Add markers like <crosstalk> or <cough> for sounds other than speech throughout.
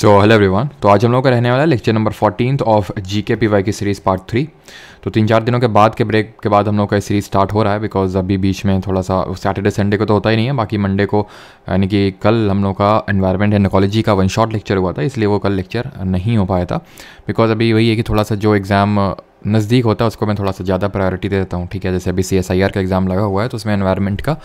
So hello everyone तो आज हम लोग का रहने वाला है lecture number fourteen of G K P Y की सीरीज़ पार्ट थ्री तो तीन चार दिनों के बाद के ब्रेक के बाद हम लोग का सीरीज़ स्टार्ट हो रहा है बिकॉज अभी बीच में थोड़ा सा सैटरडे संडे को तो होता ही नहीं है बाकी मंडे को यानी कि कल हम लोग का एनवायरमेंट एंड इकोलॉजी का वन शॉट लेक्चर हुआ था इसलिए वो कल लेक्चर नहीं हो पाया था बिकॉज अभी वही है कि थोड़ा सा जो एग्ज़ाम नज़दीक होता है उसको मैं थोड़ा सा ज़्यादा प्रायोरिटी दे देता हूँ ठीक है जैसे अभी सी एस आई आर का एग्ज़ाम लगा हुआ है तो उसमें इन्वायरमेंट का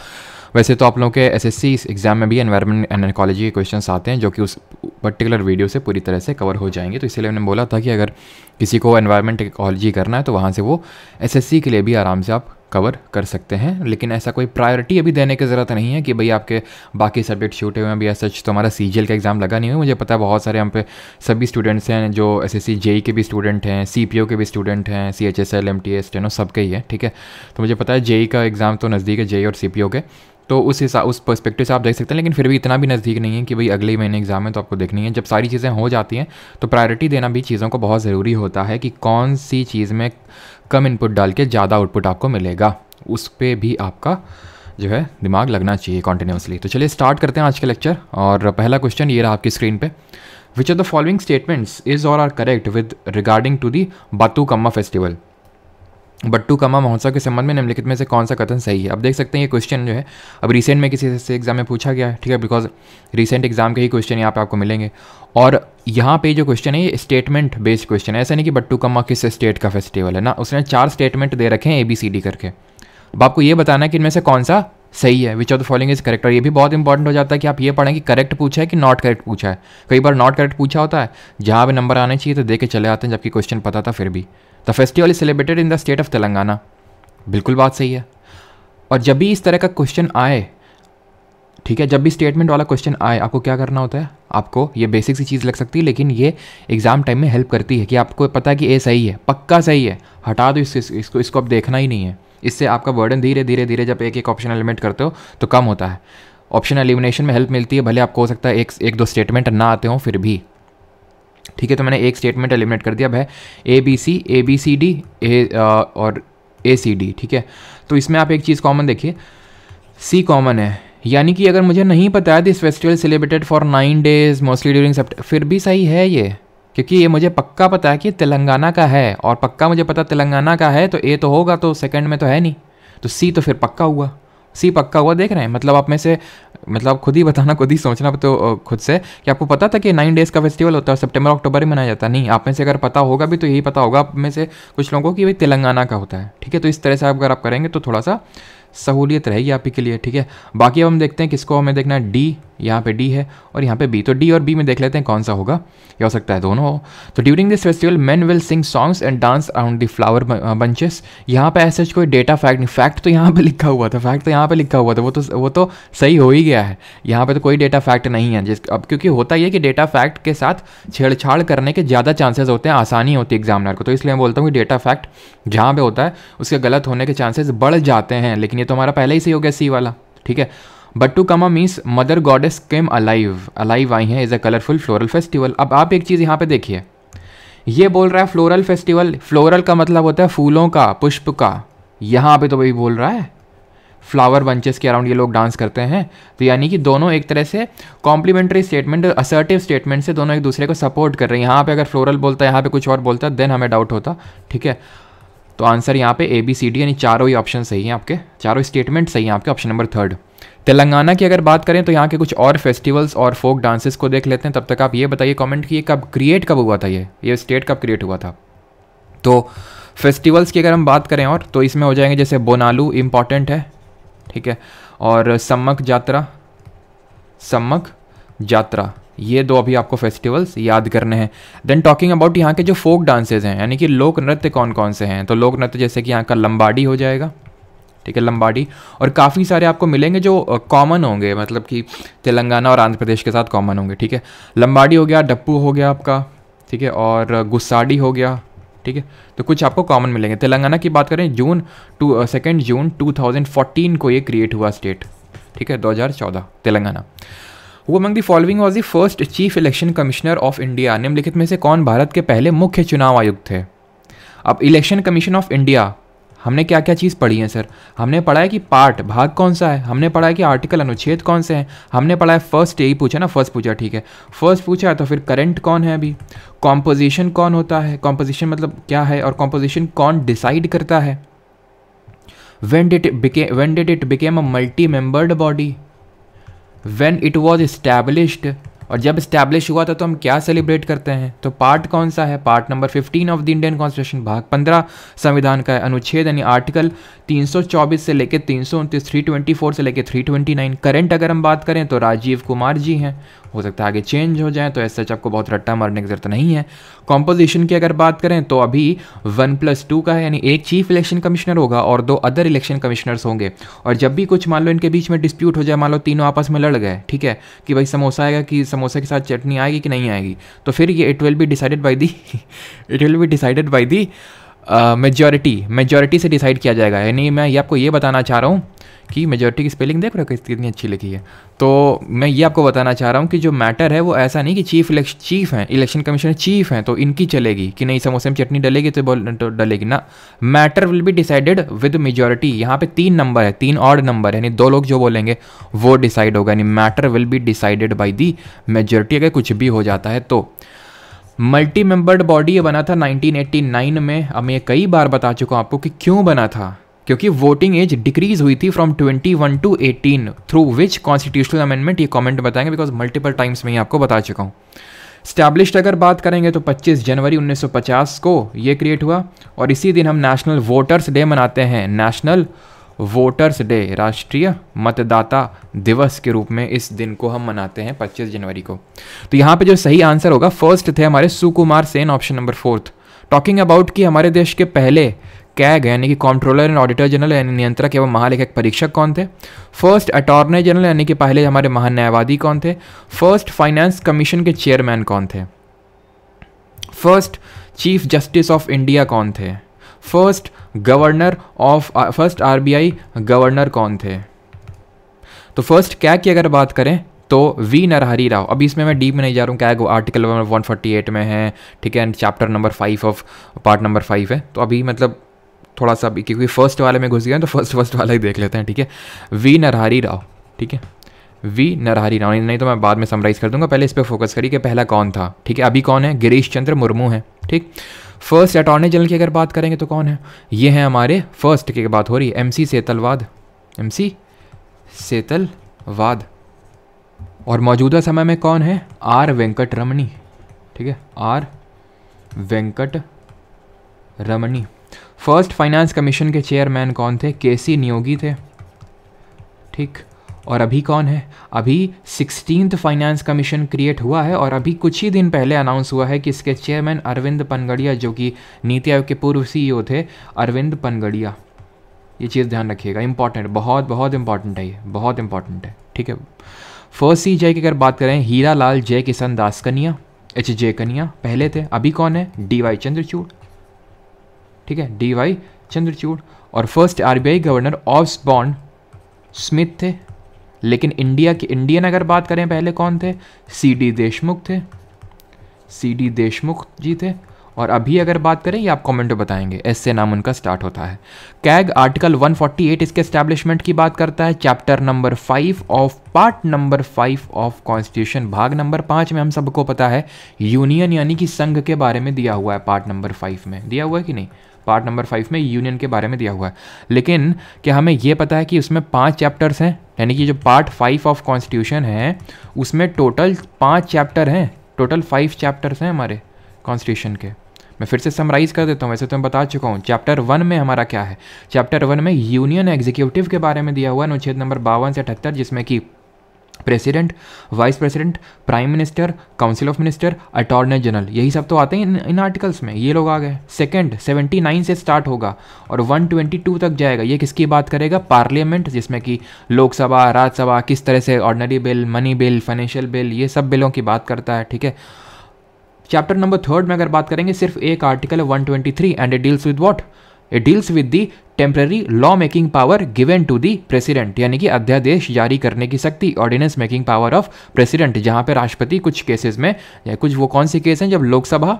वैसे तो आप लोगों के एस एग्जाम में भी एनवायरमेंट एंड इकोलॉजी के क्वेश्चन आते हैं जो कि उस पर्टिकुलर वीडियो से पूरी तरह से कवर हो जाएंगे तो इसलिए मैंने बोला था कि अगर किसी को एनवायरमेंट इकोलॉजी करना है तो वहाँ से वो एस के लिए भी आराम से आप कवर कर सकते हैं लेकिन ऐसा कोई प्रायोरिटी अभी देने की ज़रूरत नहीं है कि भाई आपके बाकी सब्जेक्ट छूटे हुए हैं अभी सच तो हमारा सी का एग्ज़ाम लगा नहीं हुआ मुझे पता है बहुत सारे हम पे सभी स्टूडेंट्स हैं जो एस एस e के भी स्टूडेंट हैं सी के भी स्टूडेंट हैं C H S L M T S टेनो सबके ही है ठीक है तो मुझे पता है जेई e का एग्ज़ाम तो नज़दीक है जेई e और सी के तो उस हिसाब उस पर्सपेक्टिव से आप देख सकते हैं लेकिन फिर भी इतना भी नज़दीक नहीं है कि भाई अगले महीने एग्ज़ाम है तो आपको देखनी है जब सारी चीज़ें हो जाती हैं तो प्रायोरिटी देना भी चीज़ों को बहुत ज़रूरी होता है कि कौन सी चीज़ में कम इनपुट डाल के ज़्यादा आउटपुट आपको मिलेगा उस पर भी आपका जो है दिमाग लगना चाहिए कॉन्टीन्यूसली तो चलिए स्टार्ट करते हैं आज के लेक्चर और पहला क्वेश्चन ये रहा आपकी स्क्रीन पर which are the following statements is or are correct with regarding to the Bathukamma festival Bathukamma महोत्सव के संबंध में निम्नलिखित में से कौन सा कथन सही है अब देख सकते हैं ये क्वेश्चन जो है अब रिसेंट में किसी से एग्जाम में पूछा गया है ठीक है बिकॉज रिसेंट एग्जाम के ही क्वेश्चन यहाँ पे आपको मिलेंगे और यहाँ पे जो क्वेश्चन है ये स्टेटमेंट बेस्ड क्वेश्चन है ऐसा नहीं कि बट्टू कम्मा किस स्टेट का फेस्टिवल है ना उसने चार स्टेटमेंट दे रखे हैं ए बी सी डी करके अब आपको ये बताना है कि इनमें से कौन सा सही है which of the following is correct और ये भी बहुत इंपॉर्टेंट हो जाता है कि आप ये पढ़ें कि करेक्ट पूछा है कि नॉट करेक्ट पूछा है कई बार नॉट करेक्ट पूछा होता है जहाँ पर नंबर आने चाहिए तो दे के चले आते हैं जबकि क्वेश्चन पता था फिर भी the festival is celebrated in the state of Telangana बिल्कुल बात सही है और जब भी इस तरह का क्वेश्चन आए ठीक है जब भी स्टेटमेंट वाला क्वेश्चन आए आपको क्या करना होता है आपको ये बेसिक सी चीज़ लग सकती है लेकिन ये एग्ज़ाम टाइम में हेल्प करती है कि आपको पता है कि ए सही है पक्का सही है हटा दो इस, इस, इसको इसको अब देखना ही नहीं है इससे आपका वर्डन धीरे धीरे धीरे जब एक एक ऑप्शन एलिमेंट करते हो तो कम होता है ऑप्शन एलिमिनेशन में हेल्प मिलती है भले आपको हो सकता है एक एक दो स्टेटमेंट ना आते हो फिर भी ठीक है तो मैंने एक स्टेटमेंट एलिमिनेट कर दिया अब है A B C A B C D A और ए सी डी ठीक है तो इसमें आप एक चीज़ कॉमन देखिए सी कॉमन है यानी कि अगर मुझे नहीं पता है this festival celebrated for nine days mostly during Sept फिर भी सही है ये क्योंकि ये मुझे पक्का पता है कि तेलंगाना का है और पक्का मुझे पता तेलंगाना का है तो ए तो होगा तो सेकंड में तो है नहीं तो सी तो फिर पक्का हुआ सी पक्का हुआ देख रहे हैं मतलब आप में से मतलब खुद ही बताना खुद ही सोचना तो खुद से कि आपको पता था कि नाइन डेज़ का फेस्टिवल होता है सितंबर अक्टूबर में मनाया जाता नहीं आप में से अगर पता होगा भी तो यही पता होगा आप में से कुछ लोगों को कि भाई तेलंगाना का होता है ठीक है तो इस तरह से आप अगर आप करेंगे तो थोड़ा सा सहूलियत रहेगी आपके लिए ठीक है बाकी अब हम देखते हैं किसको हमें देखना है डी यहाँ पे डी है और यहाँ पे बी तो डी और बी में देख लेते हैं कौन सा होगा यह हो सकता है दोनों हो तो during this festival man will sing songs and dance around the flower bunches यहाँ पे ऐसे कोई डेटा फैक्ट नहीं फैक्ट तो यहाँ पे लिखा हुआ था फैक्ट तो यहाँ पे लिखा हुआ था वो तो वो तो सही हो ही गया है यहाँ पे तो कोई डेटा फैक्ट नहीं है जिस अब क्योंकि होता ही है कि डेटा फैक्ट के साथ छेड़छाड़ करने के ज़्यादा चांसेस होते हैं आसानी होती है एग्जामिनर को तो इसलिए मैं बोलता हूँ कि डेटा फैक्ट जहाँ पर होता है उसके गलत होने के चांसेज बढ़ जाते हैं लेकिन ये तो हमारा पहले ही सही हो गया सी वाला ठीक है Bathu means mother goddess came alive alive आई हैं is a colourful floral festival अब आप एक चीज़ यहाँ पे देखिए ये बोल रहा है फ्लोरल फेस्टिवल फ्लोरल का मतलब होता है फूलों का पुष्प का यहाँ पे तो वही बोल रहा है फ्लावर बंचेस के अराउंड ये लोग डांस करते हैं तो यानी कि दोनों एक तरह से कॉम्प्लीमेंट्री स्टेटमेंट असर्टिव स्टेटमेंट से दोनों एक दूसरे को सपोर्ट कर रहे हैं यहाँ पे अगर फ्लोरल बोलता है यहाँ पे कुछ और बोलता है देन हमें डाउट होता ठीक है तो आंसर यहाँ पे ए बी सी डी यानी चारों ही ऑप्शन सही हैं आपके चारों स्टेटमेंट सही हैं आपके ऑप्शन नंबर थर्ड तेलंगाना की अगर बात करें तो यहाँ के कुछ और फेस्टिवल्स और फोक डांसेस को देख लेते हैं तब तक आप ये बताइए कमेंट ये कब क्रिएट कब हुआ था ये ये स्टेट कब क्रिएट हुआ था तो फेस्टिवल्स की अगर हम बात करें और तो इसमें हो जाएंगे जैसे बोनालू इम्पॉर्टेंट है ठीक है और सम्मक यात्रा सम्मक यात्रा ये दो अभी आपको फेस्टिवल्स याद करने हैं देन टॉकिंग अबाउट यहाँ के जो फोक डांसेज हैं यानी कि लोक नृत्य कौन कौन से हैं तो लोक नृत्य जैसे कि यहाँ का लंबाड़ी हो जाएगा ठीक है लंबाड़ी और काफ़ी सारे आपको मिलेंगे जो कॉमन होंगे मतलब कि तेलंगाना और आंध्र प्रदेश के साथ कॉमन होंगे ठीक है लंबाड़ी हो गया डप्पू हो गया आपका ठीक है और गुस्साडी हो गया ठीक है तो कुछ आपको कॉमन मिलेंगे तेलंगाना की बात करें जून टू सेकेंड जून 2014 को ये क्रिएट हुआ स्टेट ठीक है 2014 तेलंगाना वो among the following was the first chief election commissioner of India निम्नलिखित में से कौन भारत के पहले मुख्य चुनाव आयुक्त थे अब इलेक्शन कमीशन ऑफ इंडिया हमने क्या क्या चीज़ पढ़ी है सर हमने पढ़ा है कि पार्ट भाग कौन सा है हमने पढ़ा है कि आर्टिकल अनुच्छेद कौन से हैं हमने पढ़ा है फर्स्ट यही पूछा ना फर्स्ट पूछा ठीक है फर्स्ट पूछा है तो फिर करंट कौन है अभी कॉम्पोजिशन कौन होता है कॉम्पोजिशन मतलब क्या है और कॉम्पोजिशन कौन डिसाइड करता है when did became when did it became a multi membered body when it was established और जब इस्टेब्लिश हुआ था तो हम क्या सेलिब्रेट करते हैं तो पार्ट कौन सा है part number 15 of the Indian constitution भाग 15 संविधान का अनुच्छेद यानी आर्टिकल 324 से लेकर तीन सौ उनतीस से लेकर 329 करंट अगर हम बात करें तो राजीव कुमार जी हैं हो सकता है आगे चेंज हो जाए तो एस सच आपको बहुत रट्टा मारने की ज़रूरत नहीं है कॉम्पोजिशन की अगर बात करें तो अभी वन प्लस टू का है यानी एक चीफ इलेक्शन कमिश्नर होगा और दो अदर इलेक्शन कमिश्नर्स होंगे और जब भी कुछ मान लो इनके बीच में डिस्प्यूट हो जाए मान लो तीनों आपस में लड़ गए ठीक है कि भाई समोसा आएगा कि समोसे के साथ चटनी आएगी कि नहीं आएगी तो फिर ये it will be decided by the it will be decided by the majority majority से डिसाइड किया जाएगा यानी मैं ये आपको ये बताना चाह रहा हूँ कि मेजोरिटी की स्पेलिंग देख रहे हो कितनी अच्छी लिखी है तो मैं ये आपको बताना चाह रहा हूँ कि जो मैटर है वो ऐसा नहीं कि चीफ इलेक्शन चीफ हैं इलेक्शन कमीशन चीफ हैं तो इनकी चलेगी कि नहीं समोसे में चटनी डलेगी तो बोल तो डलेगी ना matter will be decided with majority यहाँ पे तीन नंबर है तीन और नंबर है यानी दो लोग जो बोलेंगे वो डिसाइड होगा यानी matter will be decided by the majority अगर कुछ भी हो जाता है तो मल्टी मेंबर्ड बॉडी ये बना था 1989 में अब मैं कई बार बता चुका हूँ आपको कि क्यों बना था क्योंकि वोटिंग एज डिक्रीज हुई थी from 21 to 18 through which constitutional amendment ये कमेंट बताएंगे बिकॉज मल्टीपल टाइम्स में ही आपको बता चुका हूँ स्टैब्लिश्ड अगर बात करेंगे तो 25 जनवरी 1950 को ये क्रिएट हुआ और इसी दिन हम नेशनल वोटर्स डे मनाते हैं नेशनल वोटर्स डे राष्ट्रीय मतदाता दिवस के रूप में इस दिन को हम मनाते हैं 25 जनवरी को तो यहाँ पे जो सही आंसर होगा फर्स्ट थे हमारे Sukumar Sen option number fourth talking about कि हमारे देश के पहले कैग यानी कि कंट्रोलर एंड ऑडिटर जनरल यानी नियंत्रक एवं महालेखक परीक्षक कौन थे फर्स्ट अटॉर्नी जनरल यानी कि पहले हमारे महान्यायवादी कौन थे फर्स्ट फाइनेंस कमीशन के चेयरमैन कौन थे first chief justice of India कौन थे first governor of first RBI governor कौन थे तो फर्स्ट क्या की अगर बात करें तो वी नरहरी राव अभी इसमें मैं डीप में नहीं जा रहा हूँ है आर्टिकल 148 में है ठीक है and chapter number five of part number five है तो अभी मतलब थोड़ा सा अभी क्योंकि फर्स्ट वाले में घुस गए तो फर्स्ट फर्स्ट वाला ही देख लेते हैं ठीक है वी नरहरी राव ठीक है वी नरहरी राव नहीं तो मैं बाद में समराइज़ कर दूंगा पहले इस पर फोकस करिए कि पहला कौन था ठीक है अभी कौन है गिरीश चंद्र मुर्मू है ठीक फर्स्ट अटॉर्नी जनरल की अगर बात करेंगे तो कौन है ये हैं हमारे फर्स्ट की बात हो रही है एम सी सेतलवाद एम सी सेतलवाद और मौजूदा समय में कौन है आर वेंकट रमणी ठीक है R Venkat Ramani first finance commission के चेयरमैन कौन थे के सी नियोगी थे ठीक और अभी कौन है अभी सिक्सटीन फाइनेंस कमीशन क्रिएट हुआ है और अभी कुछ ही दिन पहले अनाउंस हुआ है कि इसके चेयरमैन अरविंद पनगड़िया जो कि नीति आयोग के पूर्व सीईओ e थे अरविंद पनगड़िया ये चीज़ ध्यान रखिएगा इंपॉर्टेंट बहुत बहुत इंपॉर्टेंट है ये बहुत इंपॉर्टेंट है ठीक है फर्स्ट सी जय की अगर बात करें हीरा लाल जय किशन दास कनिया एच जे कनिया पहले थे अभी कौन है डी वाई चंद्रचूड़ ठीक है डी वाई चंद्रचूड़ और फर्स्ट आरबीआई गवर्नर ऑफ बॉन्ड स्मिथ थे लेकिन इंडिया के इंडियन अगर बात करें पहले कौन थे सी डी देशमुख थे सी डी देशमुख जी थे और अभी अगर बात करें ये आप कमेंट बताएंगे ऐसे नाम उनका स्टार्ट होता है कैग आर्टिकल 148 इसके स्टैब्लिशमेंट की बात करता है chapter number five of part number five of constitution भाग नंबर पाँच में हम सबको पता है यूनियन यानी कि संघ के बारे में दिया हुआ है पार्ट नंबर फाइव में दिया हुआ है कि नहीं पार्ट नंबर फाइव में यूनियन के बारे में दिया हुआ है लेकिन क्या हमें यह पता है कि उसमें पाँच चैप्टर्स हैं यानी कि जो पार्ट फाइव ऑफ कॉन्स्टिट्यूशन है उसमें टोटल पाँच चैप्टर हैं टोटल फाइव चैप्टर्स हैं हमारे कॉन्स्टिट्यूशन के मैं फिर से समराइज़ कर देता हूँ वैसे तो मैं बता चुका हूँ चैप्टर वन में हमारा क्या है चैप्टर वन में यूनियन एग्जीक्यूटिव के बारे में दिया हुआ है अनुच्छेद नंबर बावन से अठहत्तर जिसमें कि president vice president prime minister council of minister attorney general यही सब तो आते हैं इन इन आर्टिकल्स में ये लोग आ गए सेकंड 79 से स्टार्ट होगा और 122 तक जाएगा ये किसकी बात करेगा पार्लियामेंट जिसमें कि लोकसभा राज्यसभा किस तरह से ordinary bill money bill financial bill ये सब बिलों की बात करता है ठीक है चैप्टर नंबर थर्ड में अगर बात करेंगे सिर्फ एक आर्टिकल है one and it deals with what it deals with the temporary law making power given to the president यानी कि अध्यादेश जारी करने की शक्ति ordinance making power of president जहां पर राष्ट्रपति कुछ केसेस में कुछ वो कौन से केस हैं जब लोकसभा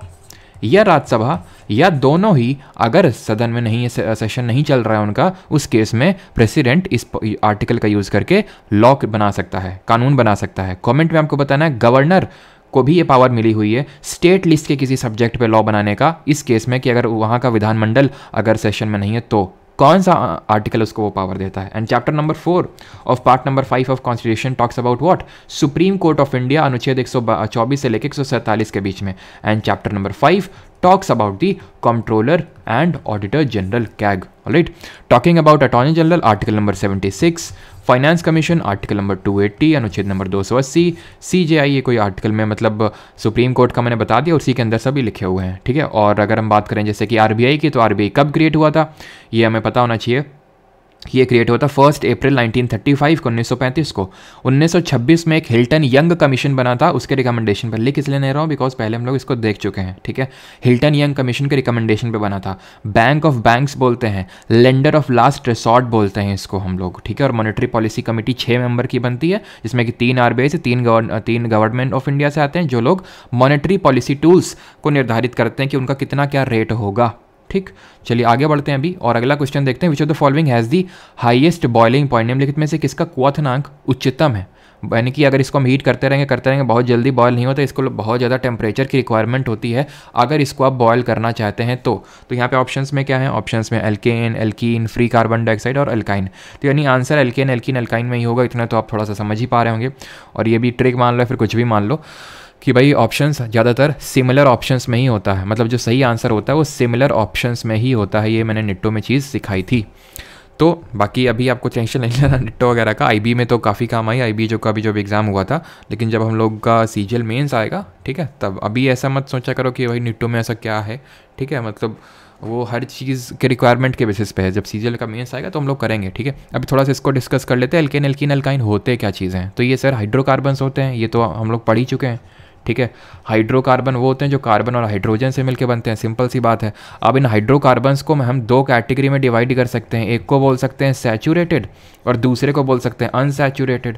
या राज्यसभा या दोनों ही अगर सदन में नहीं सेशन नहीं चल रहा है उनका उस केस में प्रेसिडेंट इस आर्टिकल का यूज़ करके लॉ बना सकता है कानून बना सकता है कमेंट में आपको बताना है गवर्नर को भी ये पावर मिली हुई है स्टेट लिस्ट के किसी सब्जेक्ट पे लॉ बनाने का इस केस में कि अगर वहाँ का विधानमंडल अगर सेशन में नहीं है तो कौन सा आर्टिकल उसको वो पावर देता है and chapter number four of part number five of constitution talks about what supreme court of India अनुच्छेद एक से लेकर एक के बीच में and chapter number five talks about the controller and auditor general CAG right talking about attorney general article number six finance commission article number 280 अनुच्छेद number 280 आई ये कोई आर्टिकल में मतलब सुप्रीम कोर्ट का मैंने बता दिया उसी के अंदर सभी लिखे हुए हैं ठीक है और अगर हम बात करें जैसे कि आरबीआई की तो आरबीआई कब क्रिएट हुआ था ये हमें पता होना चाहिए ये क्रिएट हुआ था फर्स्ट अप्रैल 1935 को 1935 को 1926 में एक हिल्टन यंग कमीशन बना था उसके रिकमेंडेशन पर लिख इसलिए नहीं रहा हूँ बिकॉज पहले हम लोग इसको देख चुके हैं ठीक है हिल्टन यंग कमीशन के रिकमेंडेशन पे बना था बैंक ऑफ बैंक्स बोलते हैं लेंडर ऑफ लास्ट रिसॉर्ट बोलते हैं इसको हम लोग ठीक है और मॉनिटरी पॉलिसी कमेटी छः मेंबर की बनती है जिसमें कि तीन आर से तीन गवर्न, तीन गवर्नमेंट ऑफ इंडिया से आते हैं जो लोग मॉनिटरी पॉलिसी टूल्स को निर्धारित करते हैं कि उनका कितना क्या रेट होगा ठीक चलिए आगे बढ़ते हैं अभी और अगला क्वेश्चन देखते हैं which of the following has the highest boiling point निम्नलिखित में से किसका क्वथनांक उच्चतम है यानी कि अगर इसको हम हीट करते रहेंगे करते रहेंगे बहुत जल्दी बॉयल नहीं होता इसको बहुत ज़्यादा टेम्परेचर की रिक्वायरमेंट होती है अगर इसको आप बॉयल करना चाहते हैं तो तो यहाँ पे ऑप्शंस में क्या है ऑप्शंस में alkane alkene free carbon dioxide और अल्काइन तो यानी आंसर एल्केन एल्कीन अल्काइन में ही होगा इतना तो आप थोड़ा सा समझ ही पा रहे होंगे और ये भी ट्रिक मान लो फिर कुछ भी मान लो कि भाई ऑप्शंस ज़्यादातर सिमिलर ऑप्शंस में ही होता है मतलब जो सही आंसर होता है वो सिमिलर ऑप्शंस में ही होता है ये मैंने निट्टो में चीज़ सिखाई थी तो बाकी अभी आपको टेंशन नहीं लेना निट्टो <laughs> वगैरह का आईबी में तो काफ़ी काम आई आईबी जो का अभी जब एग्ज़ाम हुआ था लेकिन जब हम लोग का सी जी मेन्स आएगा ठीक है तब अभी ऐसा मत सोचा करो कि भाई निट्टो में ऐसा क्या है ठीक है मतलब वो हर चीज़ के रिक्वायरमेंट के बेसिस पे है जब सीजल का मेन्स आएगा तो हम लोग करेंगे ठीक है अभी थोड़ा सा इसको डिस्कस कर लेते हैं एल्केन एल्किन एल्काइन होते क्या चीज़ें हैं तो ये सर हाइड्रोकार्बन्स होते हैं ये तो हम लोग पढ़ ही चुके हैं ठीक है हाइड्रोकार्बन वो होते हैं जो कार्बन और हाइड्रोजन से मिलकर बनते हैं सिंपल सी बात है अब इन हाइड्रोकार्बन्स को हम दो कैटेगरी में डिवाइड कर सकते हैं एक को बोल सकते हैं सैचुरेटेड और दूसरे को बोल सकते हैं अनसेचुरेटेड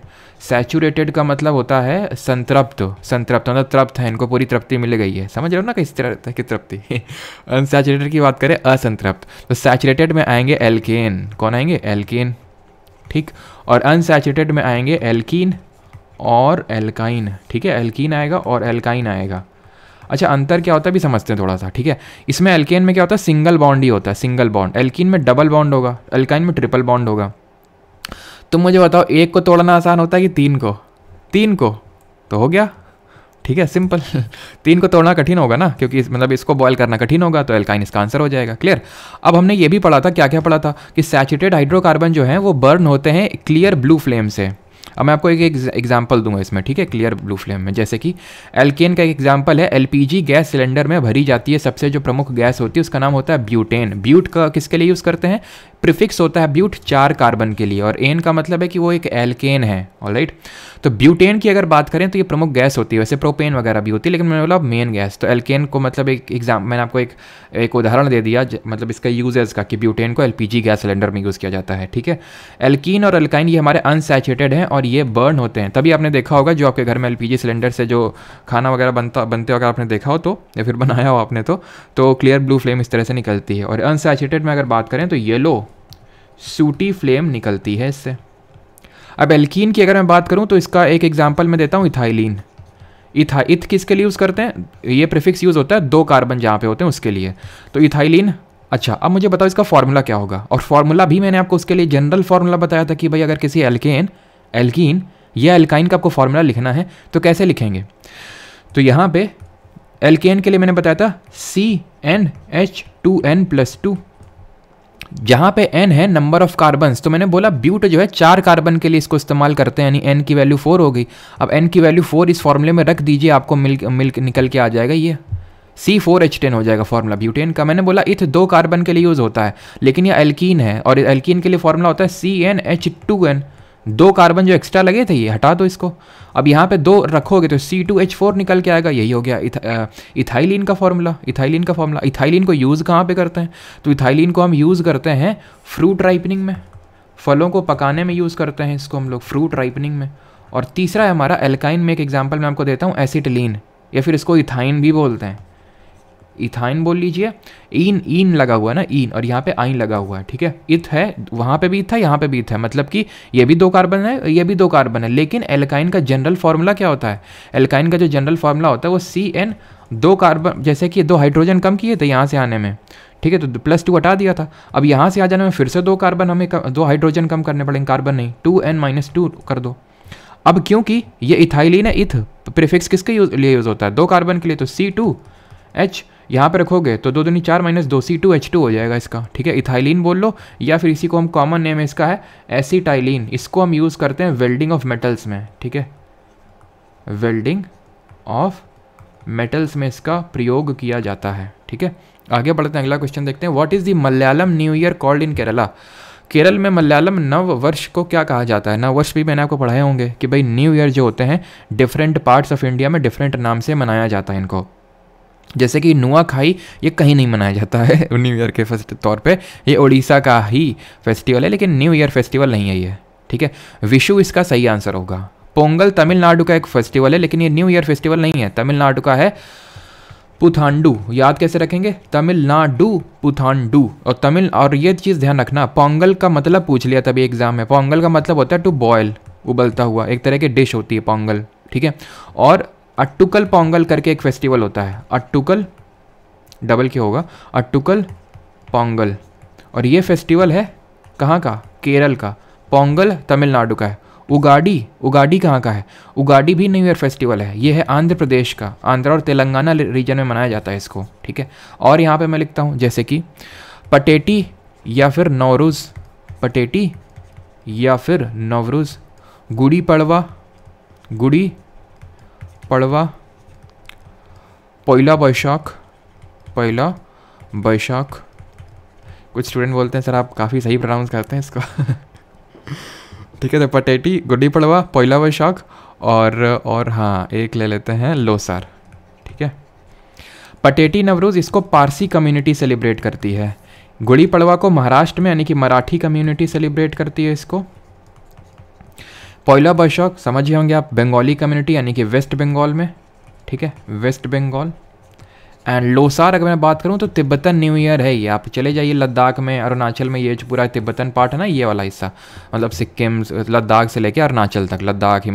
सैचुरेटेड का मतलब होता है संतृप्त संतृप्त मतलब तृप्त है इनको पूरी तृप्ति मिल गई है समझ रहे हो ना किस तरह की तृप्ति अनसेचुरेटेड <laughs> की बात करें असंतृप्त तो सैचुरेटेड में आएंगे एल्केन कौन आएंगे एल्केन ठीक और अनसेचुरेटेड में आएंगे एल्कीन और एल्काइन ठीक है एल्किन आएगा और एल्काइन आएगा अच्छा अंतर क्या होता है भी समझते हैं थोड़ा सा ठीक है इसमें एल्केन में क्या होता है सिंगल बॉन्ड ही होता है सिंगल बॉन्ड एल्किन में डबल बॉन्ड होगा एल्काइन में ट्रिपल बॉन्ड होगा तुम तो मुझे बताओ एक को तोड़ना आसान होता है कि तीन को तीन को तो हो गया ठीक है सिंपल <laughs> तीन को तोड़ना कठिन होगा ना क्योंकि इस, मतलब इसको बॉयल करना कठिन होगा तो एल्काइन इसका आंसर हो जाएगा क्लियर अब हमने ये भी पढ़ा था क्या क्या पढ़ा था कि सैचुरेटेड हाइड्रोकार्बन जो है वो बर्न होते हैं क्लियर ब्लू फ्लेम से अब मैं आपको एक एग्जाम्पल दूंगा इसमें ठीक है क्लियर ब्लू फ्लेम में जैसे कि एल्केन का एक एग्जाम्पल है एलपीजी गैस सिलेंडर में भरी जाती है सबसे जो प्रमुख गैस होती है उसका नाम होता है ब्यूटेन ब्यूट का किसके लिए यूज़ करते हैं प्रिफिक्स होता है ब्यूट चार कार्बन के लिए और एन का मतलब है कि वो एक एल्केन है ऑल राइट तो ब्यूटेन की अगर बात करें तो ये प्रमुख गैस होती है वैसे प्रोपेन वगैरह भी होती है लेकिन मैंने बोला मेन गैस तो एल्केन को मतलब एक एग्जाम मैंने आपको एक एक उदाहरण दे दिया मतलब इसका यूजेज का कि ब्यूटेन को एल गैस सिलेंडर में यूज़ किया जाता है ठीक है एल्कीन और एल्काइन ये हमारे अनसेचुरेटेड हैं और ये बर्न होते हैं तभी आपने देखा होगा जो आपके घर में एल सिलेंडर से जो खाना वगैरह बनता बनते हो अगर आपने देखा हो तो या फिर बनाया हो आपने तो क्लियर ब्लू फ्लेम इस तरह से निकलती है और अनसेचुरेटेड में अगर बात करें तो येलो सूटी फ्लेम निकलती है इससे अब एल्कीन की अगर मैं बात करूं तो इसका एक एग्जाम्पल मैं देता हूं इथाइलिन इथा इथ किसके लिए यूज़ करते हैं ये प्रिफिक्स यूज़ होता है दो कार्बन जहाँ पे होते हैं उसके लिए तो इथाइलिन अच्छा अब मुझे बताओ इसका फार्मूला क्या होगा और फार्मूला भी मैंने आपको उसके लिए जनरल फार्मूला बताया था कि भाई अगर किसी एल्केन एल्कीन या एल्काइन का आपको फार्मूला लिखना है तो कैसे लिखेंगे तो यहाँ पर एल्केन के लिए मैंने बताया था C N H two N plus two जहां पे एन है नंबर ऑफ कार्बन तो मैंने बोला ब्यूट जो है चार कार्बन के लिए इसको इस्तेमाल करते हैं यानी एन की वैल्यू फोर हो गई अब एन की वैल्यू फोर इस फॉर्मूले में रख दीजिए आपको मिल्क मिल्क निकल के आ जाएगा ये सी फोर एच टेन हो जाएगा फॉर्मूला ब्यूटेन का मैंने बोला इथ दो कार्बन के लिए यूज़ होता है लेकिन यह एल्कीन है और एल्कीन के लिए फॉर्मूला होता है C N H two N दो कार्बन जो एक्स्ट्रा लगे थे ये हटा दो इसको अब यहाँ पे दो रखोगे तो सी टू एच फोर निकल के आएगा यही हो गया इथाइलिन का फॉर्मूला इथाइलिन का फॉर्मूला इथाइलिन को यूज़ कहाँ पे करते हैं तो इथाइलिन को हम यूज़ करते हैं फ्रूट राइपनिंग में फलों को पकाने में यूज़ करते हैं इसको हम लोग फ्रूट राइपनिंग में और तीसरा है हमारा एल्काइन में एक एग्जाम्पल मैं आपको देता हूँ एसिटलिन या फिर इसको इथाइन भी बोलते हैं इथाइन बोल लीजिए इन ईन लगा हुआ है ना इन और यहाँ पे आइन लगा हुआ है ठीक है इथ है वहाँ पे भी इथ है यहाँ पे भी इथ है मतलब कि ये भी दो कार्बन है ये भी दो कार्बन है लेकिन एल्काइन का जनरल फार्मूला क्या होता है एल्काइन का जो जनरल फार्मूला होता है वो सी एन दो कार्बन जैसे कि दो हाइड्रोजन कम किए थे यहाँ से आने में ठीक है तो प्लस टू हटा दिया था अब यहाँ से आ जाने में फिर से दो कार्बन हमें दो हाइड्रोजन कम करने पड़ेंगे कार्बन नहीं टू एन माइनस टू कर दो अब क्योंकि ये इथाइलिन है इथ प्रिफिक्स किसके लिए यूज़ होता है दो कार्बन के लिए तो सी टू एच यहाँ पर रखोगे तो दो दूनी चार माइनस दो सी टू एच टू हो जाएगा इसका ठीक है इथाइलिन बोल लो या फिर इसी को हम कॉमन नेम इसका है एसीटाइलिन इसको हम यूज़ करते हैं वेल्डिंग ऑफ मेटल्स में ठीक है वेल्डिंग ऑफ मेटल्स में इसका प्रयोग किया जाता है ठीक है आगे बढ़ते हैं अगला क्वेश्चन देखते हैं what is the Malayalam new year called in Kerala Kerala में मलयालम नव वर्ष को क्या कहा जाता है नव वर्ष भी मैंने आपको पढ़ाए होंगे कि भाई न्यू ईयर जो होते हैं डिफरेंट पार्ट्स ऑफ इंडिया में डिफरेंट नाम से मनाया जाता है इनको जैसे कि नुआखाई ये कहीं नहीं मनाया जाता है न्यू <laughs> ईयर के फर्स्ट तौर पे ये उड़ीसा का ही फेस्टिवल है लेकिन न्यू ईयर फेस्टिवल नहीं है ये ठीक है विशु इसका सही आंसर होगा पोंगल तमिलनाडु का एक फेस्टिवल है लेकिन ये न्यू ईयर फेस्टिवल नहीं है तमिलनाडु का है पुथांडू याद कैसे रखेंगे तमिलनाडु पुथांडू और तमिल और ये चीज़ ध्यान रखना पोंगल का मतलब पूछ लिया तभी एग्जाम में पोंगल का मतलब होता है टू बॉयल उबलता हुआ एक तरह की डिश होती है पोंगल ठीक है और अट्टुकल पोंगल करके एक फेस्टिवल होता है अट्टुकल डबल के होगा अट्टुकल पोंगल और ये फेस्टिवल है कहाँ का केरल का पोंगल तमिलनाडु का है उगाडी उगाडी कहाँ का है उगाडी भी न्यू ईयर फेस्टिवल है ये है आंध्र प्रदेश का आंध्र और तेलंगाना रीजन में मनाया जाता है इसको ठीक है और यहाँ पे मैं लिखता हूँ जैसे कि पटेटी या फिर नवरूज पटेटी या फिर नवरूज गुड़ी पड़वा गुड़ी पड़वा पहला बैशाख पहला बैशाख कुछ स्टूडेंट बोलते हैं सर आप काफ़ी सही प्रोनाउंस करते हैं इसका <laughs> ठीक है तो पटेटी गुड्डी पड़वा पहला बैशाख और और हाँ एक ले लेते हैं लोसार ठीक है पटेटी नवरोज़ इसको पारसी कम्युनिटी सेलिब्रेट करती है गुड़ी पड़वा को महाराष्ट्र में यानी कि मराठी कम्युनिटी सेलिब्रेट करती है इसको पोइला बैशाख समझिए होंगे आप बंगाली कम्युनिटी यानी कि वेस्ट बंगाल में ठीक है वेस्ट बंगाल एंड लोसार अगर मैं बात करूँ तो तिब्बतन न्यू ईयर है ये आप चले जाइए लद्दाख में अरुणाचल में ये जो पूरा तिब्बतन पार्ट है ना ये वाला हिस्सा मतलब सिक्किम लद्दाख से लेके अरुणाचल तक लद्दाख ही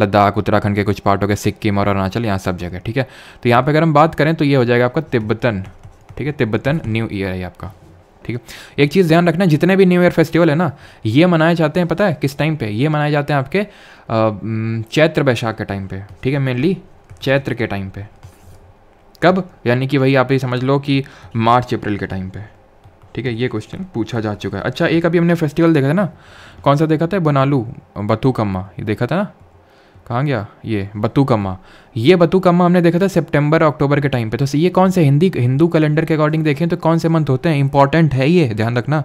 लद्दाख उत्तराखंड के कुछ पार्ट हो गए सिक्किम और अरुणाचल यहाँ सब जगह ठीक है तो यहाँ पर अगर हम बात करें तो ये हो जाएगा आपका तिब्बतन ठीक है तिब्बतन न्यू ईयर है आपका ठीक है एक चीज़ ध्यान रखना जितने भी न्यू ईयर फेस्टिवल है ना ये मनाए जाते हैं पता है किस टाइम पे ये मनाए जाते हैं आपके चैत्र बैशाख के टाइम पे ठीक है मेनली चैत्र के टाइम पे कब यानी कि वही आप ये समझ लो कि मार्च अप्रैल के टाइम पे ठीक है ये क्वेश्चन पूछा जा चुका है अच्छा एक अभी हमने फेस्टिवल देखा था ना कौन सा देखा था बनालू बथुकम्मा ये देखा था ना कहाँ गया ये बतूकम्मा ये बतूकम्मा हमने देखा था सितंबर अक्टूबर के टाइम पे तो ये कौन से हिंदी हिंदू कैलेंडर के अकॉर्डिंग देखें तो कौन से मंथ होते हैं इंपॉर्टेंट है ये ध्यान रखना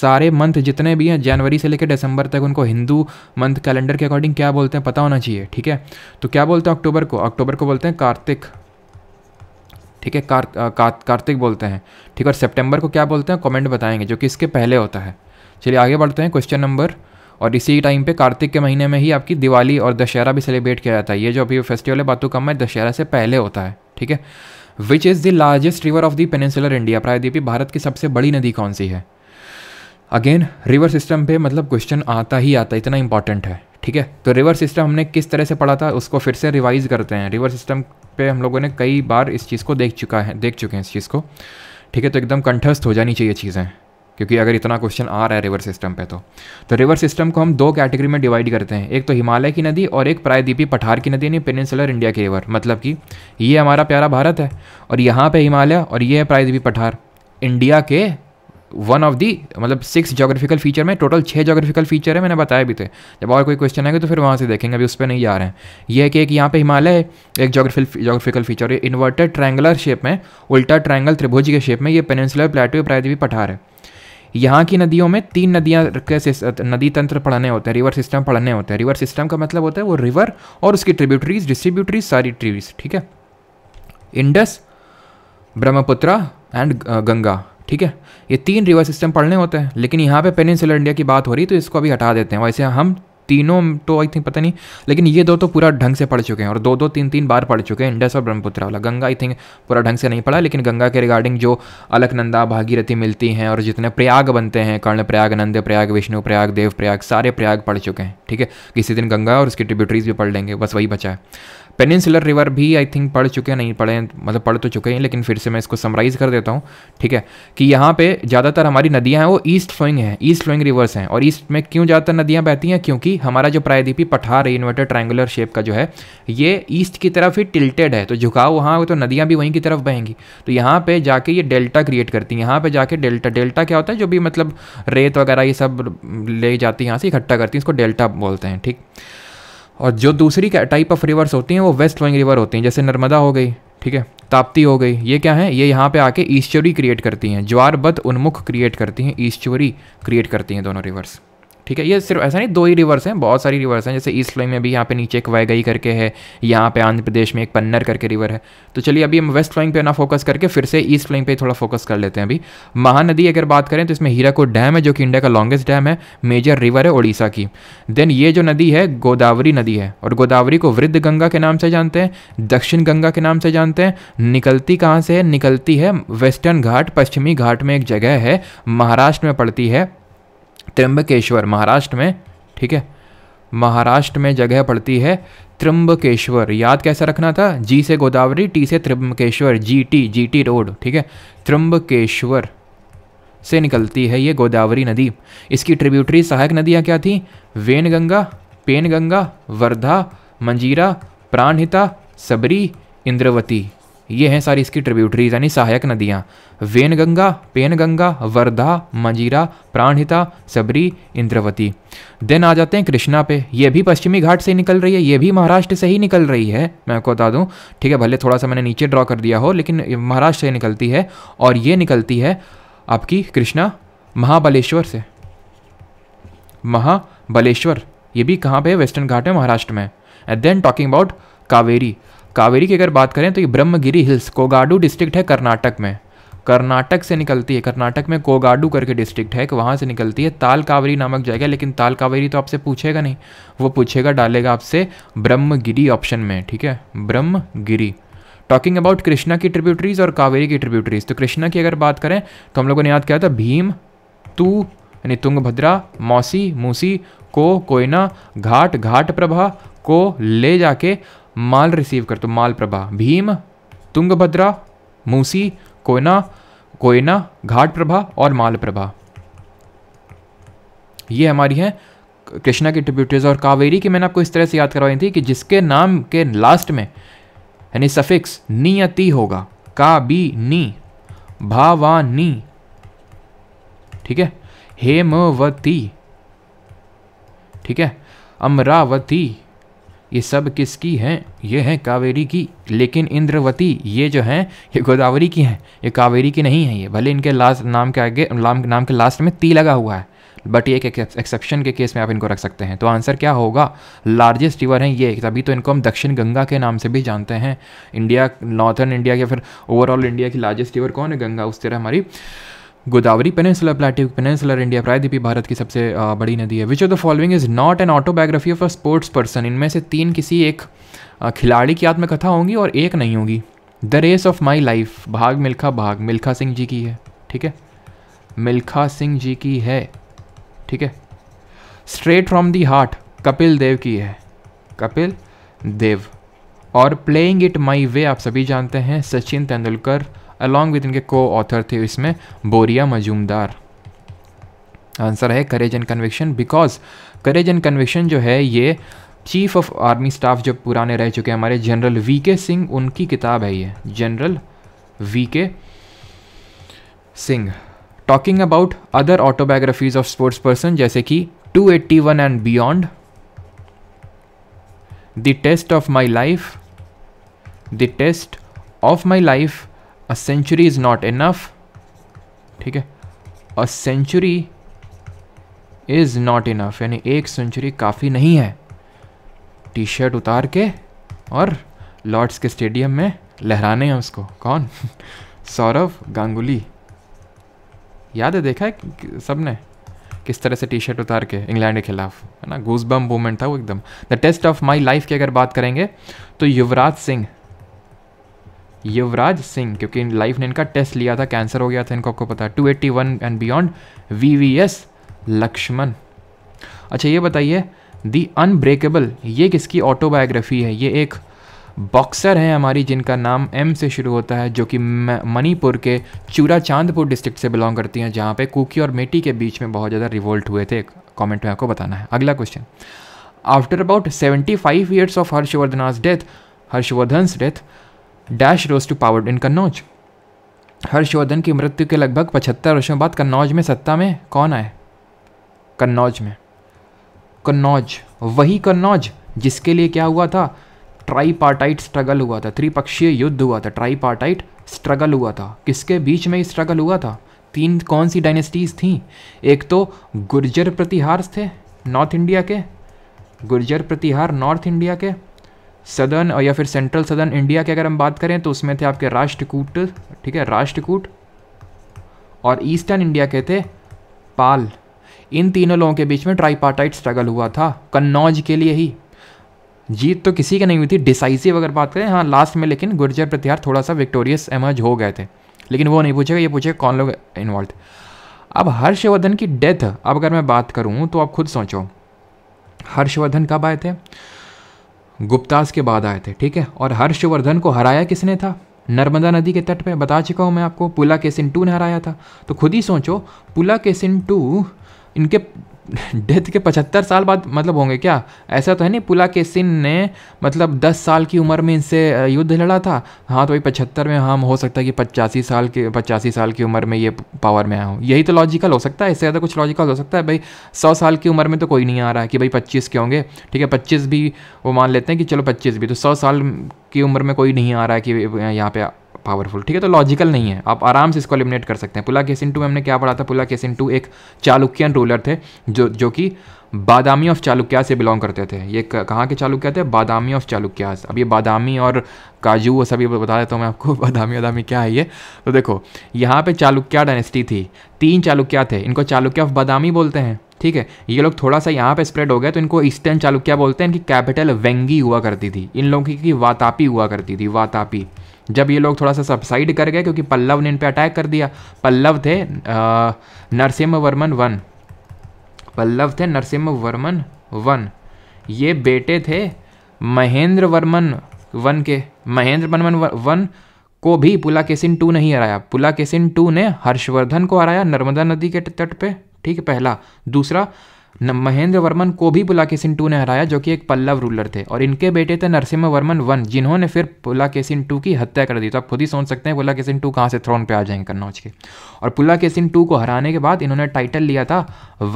सारे मंथ जितने भी हैं जनवरी से लेकर दिसंबर तक उनको हिंदू मंथ कैलेंडर के अकॉर्डिंग क्या बोलते हैं पता होना चाहिए ठीक है तो क्या बोलते हैं अक्टूबर को अक्टूबर को बोलते हैं कार्तिक ठीक है कार, कार, कार्तिक बोलते हैं ठीक है और सेप्टेम्बर को क्या बोलते हैं कॉमेंट बताएंगे जो कि इसके पहले होता है चलिए आगे बढ़ते हैं क्वेश्चन नंबर और इसी टाइम पे कार्तिक के महीने में ही आपकी दिवाली और दशहरा भी सेलिब्रेट किया जाता है ये जो अभी फेस्टिवल है बातों कम है दशहरा से पहले होता है ठीक है which is the largest river of the peninsular India प्रायद्वीपी भारत की सबसे बड़ी नदी कौन सी है अगेन रिवर सिस्टम पे मतलब क्वेश्चन आता ही आता इतना इंपॉर्टेंट है ठीक है तो रिवर सिस्टम हमने किस तरह से पढ़ा था उसको फिर से रिवाइज करते हैं रिवर सिस्टम पे हम लोगों ने कई बार इस चीज़ को देख चुका है देख चुके हैं इस चीज़ को ठीक है तो एकदम कंठस्थ हो जानी चाहिए चीज़ें क्योंकि अगर इतना क्वेश्चन आ रहा है रिवर सिस्टम पे तो तो रिवर सिस्टम को हम दो कैटेगरी में डिवाइड करते हैं एक तो हिमालय की नदी और एक प्रायद्वीपी पठार की नदी यानी पेनिनसुलर इंडिया की रिवर मतलब कि ये हमारा प्यारा भारत है और यहाँ पे हिमालय और ये है प्रायद्वीपी पठार इंडिया के वन ऑफ दी मतलब सिक्स जोग्राफिकल फीचर में टोटल छः जोग्राफिकल फीचर है मैंने बताया भी थे जब और कोई क्वेश्चन आएगा तो फिर वहाँ से देखेंगे अभी उस पर नहीं जा रहे हैं यह है कि एक यहाँ पे हिमालय है एक geographical geographical feature inverted triangular shape में उल्टा ट्रैंगल त्रिभुज के शेप में ये पेनिनसुलर प्लेटो प्रायद्वीपी पठार है यहाँ की नदियों में तीन नदियाँ के नदी तंत्र पढ़ने होते हैं रिवर सिस्टम पढ़ने होते हैं रिवर सिस्टम का मतलब होता है वो रिवर और उसकी ट्रिब्यूटरीज डिस्ट्रीब्यूटरीज सारी ट्रीज ठीक है इंडस ब्रह्मपुत्रा एंड गंगा ठीक है ये तीन रिवर सिस्टम पढ़ने होते हैं लेकिन यहाँ पे पेनिनसुलर इंडिया की बात हो रही तो इसको अभी हटा देते हैं वैसे हम तीनों तो आई थिंक पता नहीं लेकिन ये दो तो पूरा ढंग से पढ़ चुके हैं और दो दो तीन तीन बार पढ़ चुके हैं इंडस और ब्रह्मपुत्र वाला गंगा आई थिंक पूरा ढंग से नहीं पढ़ा लेकिन गंगा के रिगार्डिंग जो अलकनंदा भागीरथी मिलती हैं और जितने प्रयाग बनते हैं कर्ण प्रयाग नंद प्रयाग विष्णु प्रयाग देव प्रयाग सारे प्रयाग पढ़ चुके हैं ठीक है किसी दिन गंगा और उसकी ट्रिब्यूटरीज भी पढ़ लेंगे बस वही बचा है पेनिनसुलर रिवर भी आई थिंक पढ़ चुके हैं नहीं पढ़े मतलब पढ़ तो चुके हैं लेकिन फिर से मैं इसको समराइज़ कर देता हूँ ठीक है कि यहाँ पे ज़्यादातर हमारी नदियाँ हैं वो ईस्ट फ्लोइंग हैं ईस्ट फ्लोइंग रिवर्स हैं और ईस्ट में क्यों ज़्यादातर नदियाँ बहती हैं क्योंकि हमारा जो प्रायद्वीपी पठार है इन्वर्टेड ट्राइंगुलर शेप का जो है ये ईस्ट की तरफ ही टिल्टेड है तो झुकाव वहाँ हो तो नदियाँ भी वहीं की तरफ बहेंगी तो यहाँ पर जाके ये डेल्टा क्रिएट करती हैं यहाँ पर जाके डेल्टा डेल्टा क्या होता है जो भी मतलब रेत वगैरह ये सब ले जाती है यहाँ से इकट्ठा करती है इसको डेल्टा बोलते हैं ठीक और जो दूसरी टाइप ऑफ रिवर्स होती हैं वो वेस्ट फ्लोइंग रिवर होती हैं जैसे नर्मदा हो गई ठीक है ताप्ती हो गई ये क्या है ये यहाँ पे आके ईश्चरी क्रिएट करती हैं ज्वारबद उन्मुख क्रिएट करती हैं ईश्चोरी क्रिएट करती हैं दोनों रिवर्स ठीक है ये सिर्फ ऐसा नहीं दो ही रिवर्स हैं बहुत सारी रिवर्स हैं जैसे ईस्ट फ्लोइंग में भी यहाँ पे नीचे एक वैगई करके है यहाँ पे आंध्र प्रदेश में एक पन्नर करके रिवर है तो चलिए अभी हम वेस्ट फ्लोइंग पे ना फोकस करके फिर से ईस्ट फ्लोइंग पे थोड़ा फोकस कर लेते हैं अभी महानदी अगर बात करें तो इसमें हीराकोट डैम है जो कि इंडिया का लॉन्गेस्ट डैम है मेजर रिवर है उड़ीसा की देन ये जो नदी है गोदावरी नदी है और गोदावरी को वृद्ध गंगा के नाम से जानते हैं दक्षिण गंगा के नाम से जानते हैं निकलती कहाँ से है निकलती है वेस्टर्न घाट पश्चिमी घाट में एक जगह है महाराष्ट्र में पड़ती है त्रिंबकेश्वर महाराष्ट्र में ठीक है महाराष्ट्र में जगह पड़ती है त्रंबकेश्वर याद कैसे रखना था जी से गोदावरी टी से Trimbakeshwar G T G T road ठीक है त्र्यंबकेश्वर से निकलती है ये गोदावरी नदी इसकी ट्रिब्यूटरी सहायक नदियाँ क्या थी वेनगंगा पेनगंगा वर्धा मंजीरा प्राणहिता सबरी इंद्रवती ये हैं सारी इसकी ट्रिब्यूटरीज यानी सहायक नदियाँ वेनगंगा पेनगंगा वर्धा मंजीरा प्राणहिता सबरी इंद्रवती देन आ जाते हैं कृष्णा पे ये भी पश्चिमी घाट से निकल रही है ये भी महाराष्ट्र से ही निकल रही है मैं आपको बता दूँ ठीक है भले थोड़ा सा मैंने नीचे ड्रॉ कर दिया हो लेकिन महाराष्ट्र से निकलती है और ये निकलती है आपकी कृष्णा महाबलेश्वर से महाबलेश्वर ये भी कहाँ पे वेस्टर्न घाट है महाराष्ट्र में and then talking about Kaveri Kaveri की अगर बात करें तो ये ब्रह्मगिरी हिल्स कोगाडू डिस्ट्रिक्ट है कर्नाटक में कर्नाटक से निकलती है कर्नाटक में कोगाडू करके डिस्ट्रिक्ट है कि वहाँ से निकलती है ताल कावेरी नामक जगह लेकिन ताल कावेरी तो आपसे पूछेगा नहीं वो पूछेगा डालेगा आपसे ब्रह्मगिरी ऑप्शन में ठीक है ब्रह्मगिरी टॉकिंग अबाउट कृष्णा की ट्रिब्यूटरीज और कावेरी की ट्रिब्यूटरीज तो कृष्णा की अगर बात करें तो हम लोगों ने याद किया था भीम तू यानी तुंगभद्रा मौसी मूसी को कोयना घाट घाट प्रभा को ले जाके माल रिसीव कर तो माल प्रभा भीम तुंगभद्रा मूसी कोयना कोयना घाट प्रभा और माल प्रभा ये हमारी हैं कृष्णा की ट्रिब्यूटरीज और कावेरी की मैंने आपको इस तरह से याद करवाई थी कि जिसके नाम के लास्ट में यानी सफिक्स नी होगा का बी नी भावानी ठीक है हेमवती ठीक है अमरावती ये सब किसकी हैं ये हैं कावेरी की लेकिन इंद्रवती ये जो हैं ये गोदावरी की हैं ये कावेरी की नहीं है ये भले इनके लास्ट नाम के आगे नाम नाम के लास्ट में ती लगा हुआ है बट ये एक एक्सेप्शन के केस में आप इनको रख सकते हैं तो आंसर क्या होगा लार्जेस्ट रिवर हैं ये तभी तो इनको हम दक्षिण गंगा के नाम से भी जानते हैं इंडिया नॉर्थर्न इंडिया या फिर ओवरऑल इंडिया की लार्जेस्ट रिवर कौन है गंगा उस तरह हमारी Godavari peninsular plateau peninsular India प्रायद्वीपी भारत की सबसे बड़ी नदी है which of the following is not an autobiography of a sports person इनमें से तीन किसी एक खिलाड़ी की आत्मकथा होंगी और एक नहीं होगी the race of my life Bhaag Milkha भाग मिल्खा सिंह जी की है ठीक है मिल्खा सिंह जी की है ठीक है straight from the heart Kapil Dev की है कपिल देव और प्लेइंग इट माई वे आप सभी जानते हैं सचिन तेंदुलकर अलॉन्ग विद इनके को ऑथर थे इसमें बोरिया मजूमदार आंसर है courage and conviction because courage and conviction जो है ये चीफ ऑफ आर्मी स्टाफ जो पुराने रह चुके हैं हमारे जनरल वी के सिंह उनकी किताब है ये general V K Singh talking about other autobiographies of sports person जैसे कि 281 and beyond the test of my life the test of my life a century is not enough ठीक है a century is not enough यानी एक century काफ़ी नहीं है T shirt उतार के और लॉर्ड्स के स्टेडियम में लहराने हैं उसको कौन <laughs> सौरव गांगुली याद है देखा है सबने किस तरह से टी शर्ट उतार के इंग्लैंड के खिलाफ है ना गूस मूवमेंट था वो एकदम the test of my life की अगर बात करेंगे तो युवराज सिंह युवराज सिंह क्योंकि इन लाइफ ने इनका टेस्ट लिया था कैंसर हो गया था इनको आपको पता two eighty one and beyond V V S Laxman अच्छा ये बताइए दी अनब्रेकेबल ये किसकी ऑटोबायोग्राफी है ये एक बॉक्सर हैं हमारी जिनका नाम एम से शुरू होता है जो कि मणिपुर के चूरा चांदपुर डिस्ट्रिक्ट से बिलोंग करती हैं जहाँ पे कुकी और मेटी के बीच में बहुत ज़्यादा रिवोल्ट हुए थे कमेंट में आपको बताना है अगला question after about seventy five years of Harshavardhana's death Harshavardhan death dash rose to power in Kannauj Harshavardhan की मृत्यु के लगभग पचहत्तर वर्षों बाद कन्नौज में सत्ता में कौन आए कन्नौज में कन्नौज वही कन्नौज जिसके लिए क्या हुआ था ट्राईपार्टाइट स्ट्रगल हुआ था त्रिपक्षीय युद्ध हुआ था ट्राईपार्टाइट स्ट्रगल हुआ था किसके बीच में ही स्ट्रगल हुआ था तीन कौन सी डायनेस्टीज थी एक तो गुर्जर प्रतिहार थे नॉर्थ इंडिया के गुर्जर प्रतिहार नॉर्थ इंडिया के सदर्न और या फिर सेंट्रल सदर्न इंडिया की अगर हम बात करें तो उसमें थे आपके राष्ट्रकूट ठीक है राष्ट्रकूट और ईस्टर्न इंडिया के थे पाल इन तीनों लोगों के बीच में ट्राईपार्टाइट स्ट्रगल हुआ था कन्नौज के लिए ही जीत तो किसी की नहीं हुई थी डिसाइसिव अगर बात करें हाँ लास्ट में लेकिन गुर्जर प्रतिहार थोड़ा सा विक्टोरियस एमर्ज हो गए थे लेकिन वो नहीं पूछेगा ये पूछेगा कौन लोग इन्वॉल्व अब हर्षवर्धन की डेथ अब अगर मैं बात करूँ तो आप खुद सोचो हर्षवर्धन कब आए थे गुप्तास के बाद आए थे ठीक है और हर्षवर्धन को हराया किसने था नर्मदा नदी के तट पे बता चुका हूँ मैं आपको पुला केसिन टू ने हराया था तो खुद ही सोचो पुला केसिन टू इनके डेथ के पचहत्तर साल बाद मतलब होंगे क्या ऐसा तो है नहीं पुला के सिंह ने मतलब दस साल की उम्र में इनसे युद्ध लड़ा था हाँ तो भाई पचहत्तर में हम हाँ, हो सकता है कि पचासी साल के पचासी साल की उम्र में ये पावर में आया हूँ यही तो लॉजिकल हो सकता है इससे ज़्यादा कुछ लॉजिकल हो सकता है भाई सौ साल की उम्र में तो कोई नहीं आ रहा है कि भाई पच्चीस के होंगे ठीक है पच्चीस भी वो मान लेते हैं कि चलो पच्चीस भी तो सौ साल की उम्र में कोई नहीं आ रहा है कि यहाँ पे पावरफुल ठीक है तो लॉजिकल नहीं है आप आराम से इसको एलिमिनेट कर सकते हैं पुला केसिन टू में हमने क्या पढ़ा था पुला केसिन टू एक चालुक्यन रूलर थे जो जो कि बादामी ऑफ चालुक्या से बिलोंग करते थे ये कहाँ के चालुक्या थे बादामी ऑफ चालुक्यास अब ये बादामी और काजू वो सभी बता देता हूँ मैं आपको <laughs> बादामी वादामी क्या है ये तो देखो यहाँ पे चालुक्या डायनेस्टी थी तीन चालुक्या थे इनको चालुक्या ऑफ बादामी बोलते हैं ठीक है ये लोग थोड़ा सा यहाँ पे स्प्रेड हो गए तो इनको ईस्टर्न चालुक्या बोलते हैं इनकी कैपिटल वेंगी हुआ करती थी इन लोगों की वातापी हुआ करती थी वातापी जब ये लोग थोड़ा सा सबसाइड कर गए क्योंकि पल्लव ने इन पर अटैक कर दिया पल्लव थे नरसिम्ह वर्मन वन पल्लव थे नरसिम्ह वर्मन वन ये बेटे थे महेंद्र वर्मन वन के महेंद्र वर्मन वन को भी पुलाकेसिन टू नहीं हराया पुला केसिन टू ने हर्षवर्धन को हराया नर्मदा नदी के तट पे ठीक है पहला दूसरा महेंद्र वर्मन को भी पुलाकेसिन टू ने हराया जो कि एक पल्लव रूलर थे और इनके बेटे थे नरसिम्हा वर्मन वन जिन्होंने फिर पुलाकेसिन टू की हत्या कर दी तो आप खुद ही सोच सकते हैं पुलाकेसिन टू कहाँ से थ्रोन पे आ जाएंगे कन्नौज के और पुलाकेसिन टू को हराने के बाद इन्होंने टाइटल लिया था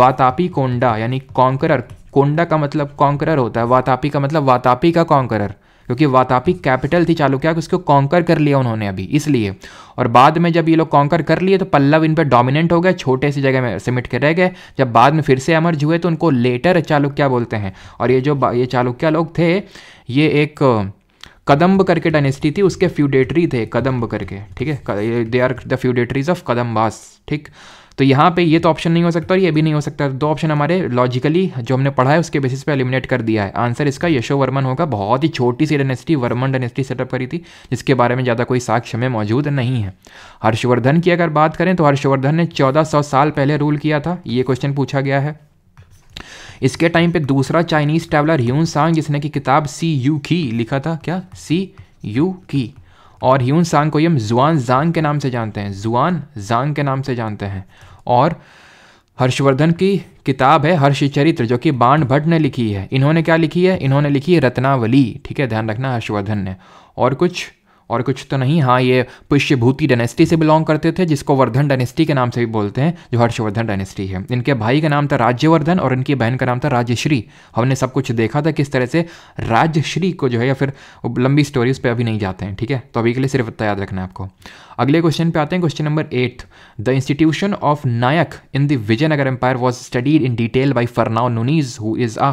वातापी कोंडा यानी कॉन्करर कोंडा का मतलब कॉन्करर होता है वातापी का मतलब वातापी का कॉन्करर क्योंकि वातापी कैपिटल थी चालुक्या की उसको कॉन्कर कर लिया उन्होंने अभी इसलिए और बाद में जब ये लोग कॉन्कर कर लिए तो पल्लव इन पर डोमिनेंट हो गए छोटे सी जगह में सिमट के रह गए जब बाद में फिर से अमर्ज हुए तो उनको लेटर चालुक्या बोलते हैं और ये जो ये चालुक्या लोग थे ये एक कदम्ब करके डायनेस्टी थी उसके फ्यूडेटरी थे कदम्ब करके ठीक है they are the feudatories of Kadambas ठीक तो यहाँ पे ये तो ऑप्शन नहीं हो सकता और ये भी नहीं हो सकता दो ऑप्शन हमारे लॉजिकली जो हमने पढ़ा है उसके बेसिस पे एलिमिनेट कर दिया है आंसर इसका यशो वर्मन होगा बहुत ही छोटी सी डेनेस्टी वर्मन डेनेस्टी सेटअप करी थी जिसके बारे में ज़्यादा कोई साक्ष्य में मौजूद नहीं है हर्षवर्धन की अगर बात करें तो हर्षवर्धन ने चौदह साल पहले रूल किया था ये क्वेश्चन पूछा गया है इसके टाइम पर दूसरा चाइनीज ट्रैवलर ह्यून सांग जिसने की किताब सी यू की लिखा था क्या सी यू की और ह्यून सांग को ही हम जुआन जांग के नाम से जानते हैं जुआन जांग के नाम से जानते हैं और हर्षवर्धन की किताब है हर्षचरित्र जो कि बाण भट्ट ने लिखी है इन्होंने क्या लिखी है इन्होंने लिखी है रत्नावली ठीक है ध्यान रखना हर्षवर्धन ने और कुछ और कुछ तो नहीं हाँ ये पुष्यभूति डायनेस्टी से बिलोंग करते थे जिसको वर्धन डायनेस्टी के नाम से भी बोलते हैं जो हर्षवर्धन डायनेस्टी है इनके भाई का नाम था राज्यवर्धन और इनकी बहन का नाम था राज्यश्री हमने सब कुछ देखा था किस तरह से राज्यश्री को जो है या फिर लंबी स्टोरी उस पर अभी नहीं जाते हैं ठीक है तो अभी के लिए सिर्फ इतना याद रखना है आपको अगले क्वेश्चन पे आते हैं question number eight the institution of Nayak in the Vijayanagar empire was studied in detail by Fernao Nuniz who is आ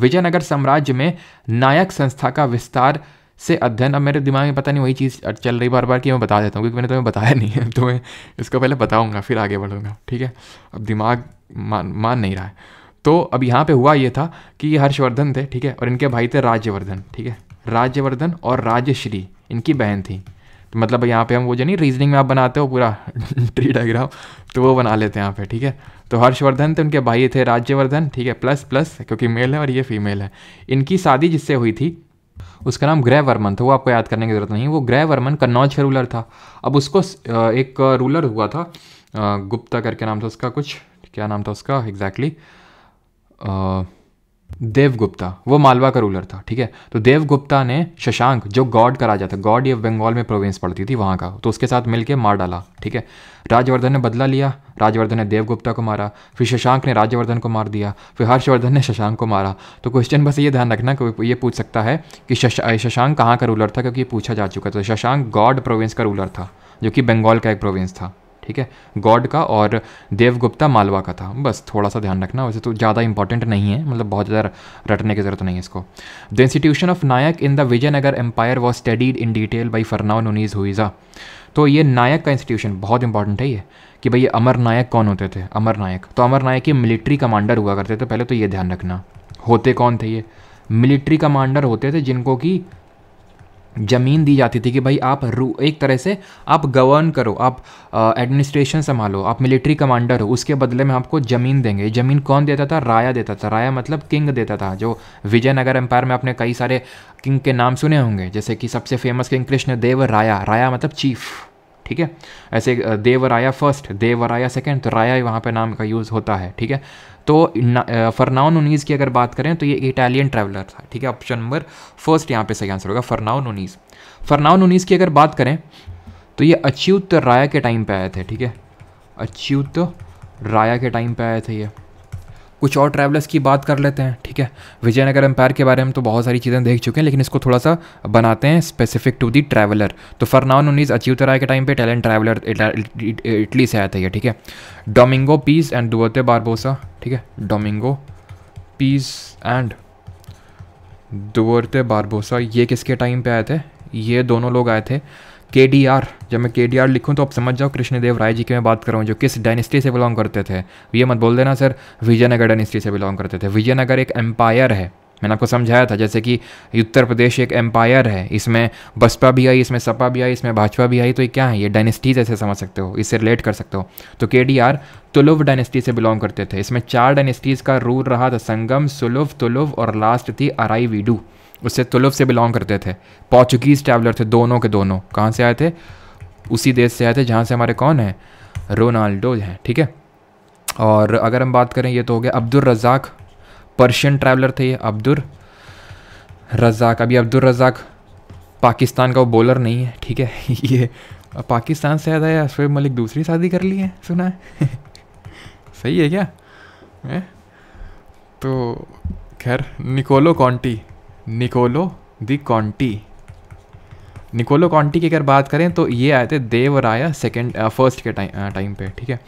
विजयनगर साम्राज्य में नायक संस्था का विस्तार से अध्ययन अब मेरे दिमाग में पता नहीं वही चीज़ चल रही बार बार कि मैं बता देता हूँ क्योंकि मैंने तुम्हें बताया नहीं है <laughs> तो मैं इसको पहले बताऊँगा फिर आगे बढ़ूँगा ठीक है अब दिमाग मान मान नहीं रहा है तो अब यहाँ पे हुआ ये था कि ये हर्षवर्धन थे ठीक है और इनके भाई थे राज्यवर्धन ठीक है राज्यवर्धन और राज्यश्री इनकी बहन थी तो मतलब यहाँ पे हम वो जो नहीं रीजनिंग में आप बनाते हो पूरा ट्री <laughs> डायग्राम तो वो बना लेते हैं यहाँ पे ठीक है तो हर्षवर्धन थे उनके भाई थे राज्यवर्धन ठीक है प्लस प्लस क्योंकि मेल है और ये फीमेल है इनकी शादी जिससे हुई थी उसका नाम ग्रह वर्मन था वो आपको याद करने की ज़रूरत नहीं वो ग्रह वर्मन कन्नौज का रूलर था अब उसको एक रूलर हुआ था गुप्ता करके नाम था उसका कुछ क्या नाम था उसका एग्जैक्टली exactly. देवगुप्ता वो मालवा का रूलर था ठीक है तो देवगुप्ता ने शशांक जो गॉड का राजा था गॉड ये बंगाल में प्रोविंस पड़ती थी वहाँ का तो उसके साथ मिलके मार डाला ठीक है राजवर्धन ने बदला लिया राजवर्धन ने देवगुप्ता को मारा फिर शशांक ने राजवर्धन को मार दिया फिर हर्षवर्धन ने शशांक को मारा तो क्वेश्चन बस ये ध्यान रखना कि ये पूछ सकता है कि शशांक कहाँ का रूलर था क्योंकि ये पूछा जा चुका था तो शशांक गॉड प्रोविंस का रूलर था जो कि बंगाल का एक प्रोविंस था ठीक है गॉड का और देवगुप्ता मालवा का था बस थोड़ा सा ध्यान रखना वैसे तो ज़्यादा इंपॉर्टेंट नहीं है मतलब बहुत ज़्यादा रटने की ज़रूरत नहीं है इसको the institution of Nayak in the Vijayanagar empire was studied in detail by Fernao Nuniz who is तो ये नायक का इंस्टीट्यूशन बहुत इंपॉर्टेंट है ये कि भाई ये अमर नायक कौन होते थे अमर नायक तो अमर नायक ये मिलिट्री कमांडर हुआ करते थे पहले तो ये ध्यान रखना होते कौन थे ये मिलिट्री कमांडर होते थे जिनको कि ज़मीन दी जाती थी कि भाई आप रू एक तरह से आप गवर्न करो आप एडमिनिस्ट्रेशन संभालो आप मिलिट्री कमांडर हो उसके बदले में आपको ज़मीन देंगे ज़मीन कौन देता था राया देता था राया मतलब किंग देता था जो विजयनगर एम्पायर में आपने कई सारे किंग के नाम सुने होंगे जैसे कि सबसे फेमस किंग कृष्ण देव राया राया मतलब चीफ ठीक है ऐसे देवराया फर्स्ट देवराया सेकेंड तो राया वहाँ पे नाम का यूज़ होता है ठीक है तो फरनाउन उन्नीस की अगर बात करें तो ये इटालियन ट्रैवलर था ठीक है ऑप्शन नंबर फर्स्ट यहाँ पे सही आंसर होगा फरनाउन उन्नीस फरनाउन उन्नीस की अगर बात करें तो ये अच्युत राया के टाइम पे आए थे ठीक है अच्युत राया के टाइम पे आए थे ये कुछ और ट्रैवलर्स की बात कर लेते हैं ठीक है विजयनगर एम्पायर के बारे में तो बहुत सारी चीज़ें देख चुके हैं लेकिन इसको थोड़ा सा बनाते हैं स्पेसिफिक टू दी ट्रैवलर तो फरनान उन्नीस अचीव तराय के टाइम पे टैलेंट ट्रैवलर इटली से आया था ये ठीक है डोमिंगो पीस एंड दुआते बारबोसा ठीक है डोमिंगो पीस एंड दुआते बारबोसा ये किसके टाइम पे आए थे ये दोनों लोग आए थे के डी आर जब मैं के डी आर लिखूँ तो आप समझ जाओ कृष्णदेव राय जी की मैं बात कर रहा हूँ जो किस डायनेस्टी से बिलोंग करते थे ये मत बोल देना सर विजयनगर डायनेस्टी से बिलोंग करते थे विजयनगर एक एम्पायर है मैंने आपको समझाया था जैसे कि उत्तर प्रदेश एक एम्पायर है इसमें बसपा भी आई इसमें सपा भी आई इसमें भाजपा भी आई तो ये क्या है ये डायनेस्टीज ऐसे समझ सकते हो इससे रिलेट कर सकते हो तो के डी आर तुलुव डायनेस्टी से बिलोंग करते थे इसमें चार डायनेस्टीज़ का रूल रहा था संगम सुलुव तुलुव और लास्ट थी अराई वीडू उससे तुलफ से बिलोंग करते थे पोर्चुगीज़ ट्रैवलर थे दोनों के दोनों कहाँ से आए थे उसी देश से आए थे जहाँ से हमारे कौन हैं रोनाल्डो हैं ठीक है और अगर हम बात करें ये तो हो गया अब्दुल रज़ाक पर्शियन ट्रैवलर थे ये अब्दुल रज़ाक अभी अब्दुल रज़ाक पाकिस्तान का वो बॉलर नहीं है ठीक है <laughs> ये पाकिस्तान से आया या शोएब मलिक दूसरी शादी कर ली है सुना है <laughs> सही है क्या है? तो खैर Niccolo Conti Niccolo de Conti Niccolo Conti की अगर बात करें तो ये आए थे देवराया सेकेंड फर्स्ट के टाइम टाइम पे ठीक है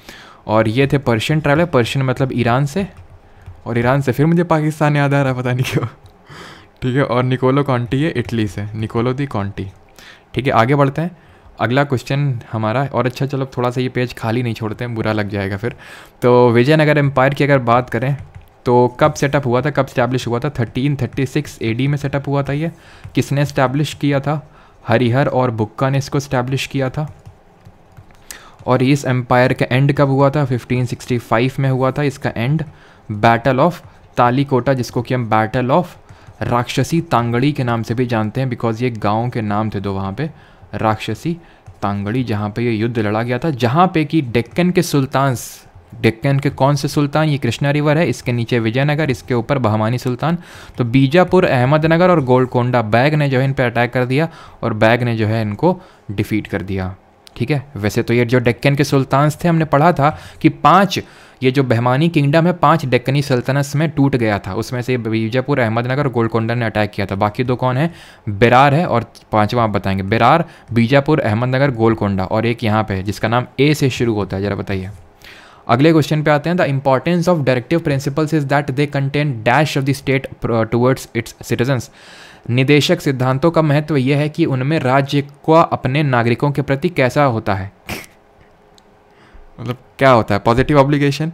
और ये थे पर्शियन ट्रैवलर पर्शियन मतलब ईरान से और ईरान से फिर मुझे पाकिस्तान याद आ रहा है पता नहीं क्यों <laughs> ठीक है और निकोलो कॉन्टी है इटली से निकोलो दी कॉन्टी ठीक है आगे बढ़ते हैं अगला क्वेश्चन हमारा और अच्छा चलो थोड़ा सा ये पेज खाली नहीं छोड़ते हैं बुरा लग जाएगा फिर तो विजयनगर एम्पायर की अगर बात करें तो कब सेटअप हुआ था कब स्टैब्लिश हुआ था 1336 एडी में सेटअप हुआ था ये किसने इस्टैब्लिश किया था हरिहर और बुक्का ने इसको इस्टेब्लिश किया था और इस एम्पायर का एंड कब हुआ था 1565 में हुआ था इसका एंड बैटल ऑफ तालीकोटा जिसको कि हम बैटल ऑफ राक्षसी तांगड़ी के नाम से भी जानते हैं बिकॉज ये गाँव के नाम थे दो वहाँ पर राक्षसी तांगड़ी जहाँ पे ये युद्ध लड़ा गया था जहाँ पे कि डेक्कन के सुल्तान डेक्कन के कौन से सुल्तान ये कृष्णा रिवर है इसके नीचे विजयनगर इसके ऊपर बहमानी सुल्तान तो बीजापुर अहमदनगर और गोलकोंडा बैग ने जो है इन पर अटैक कर दिया और बैग ने जो है इनको डिफीट कर दिया ठीक है वैसे तो ये जो डेक्कन के सुल्तान थे हमने पढ़ा था कि पाँच ये जो बहमानी किंगडम है पाँच डेक्कनी सल्तनत में टूट गया था उसमें से बीजापुर अहमदनगर और गोलकोंडा ने अटैक किया था बाकी दो कौन है बिरार है और पाँचवा आप बताएंगे बिरार बीजापुर अहमदनगर गोलकोंडा और एक यहाँ पे है जिसका नाम ए से शुरू होता है जरा बताइए अगले क्वेश्चन पे आते हैं the importance of directive principles is that they contain dash of the state towards its citizens निदेशक सिद्धांतों का महत्व यह है कि उनमें राज्य का अपने नागरिकों के प्रति कैसा होता है मतलब क्या होता है positive obligation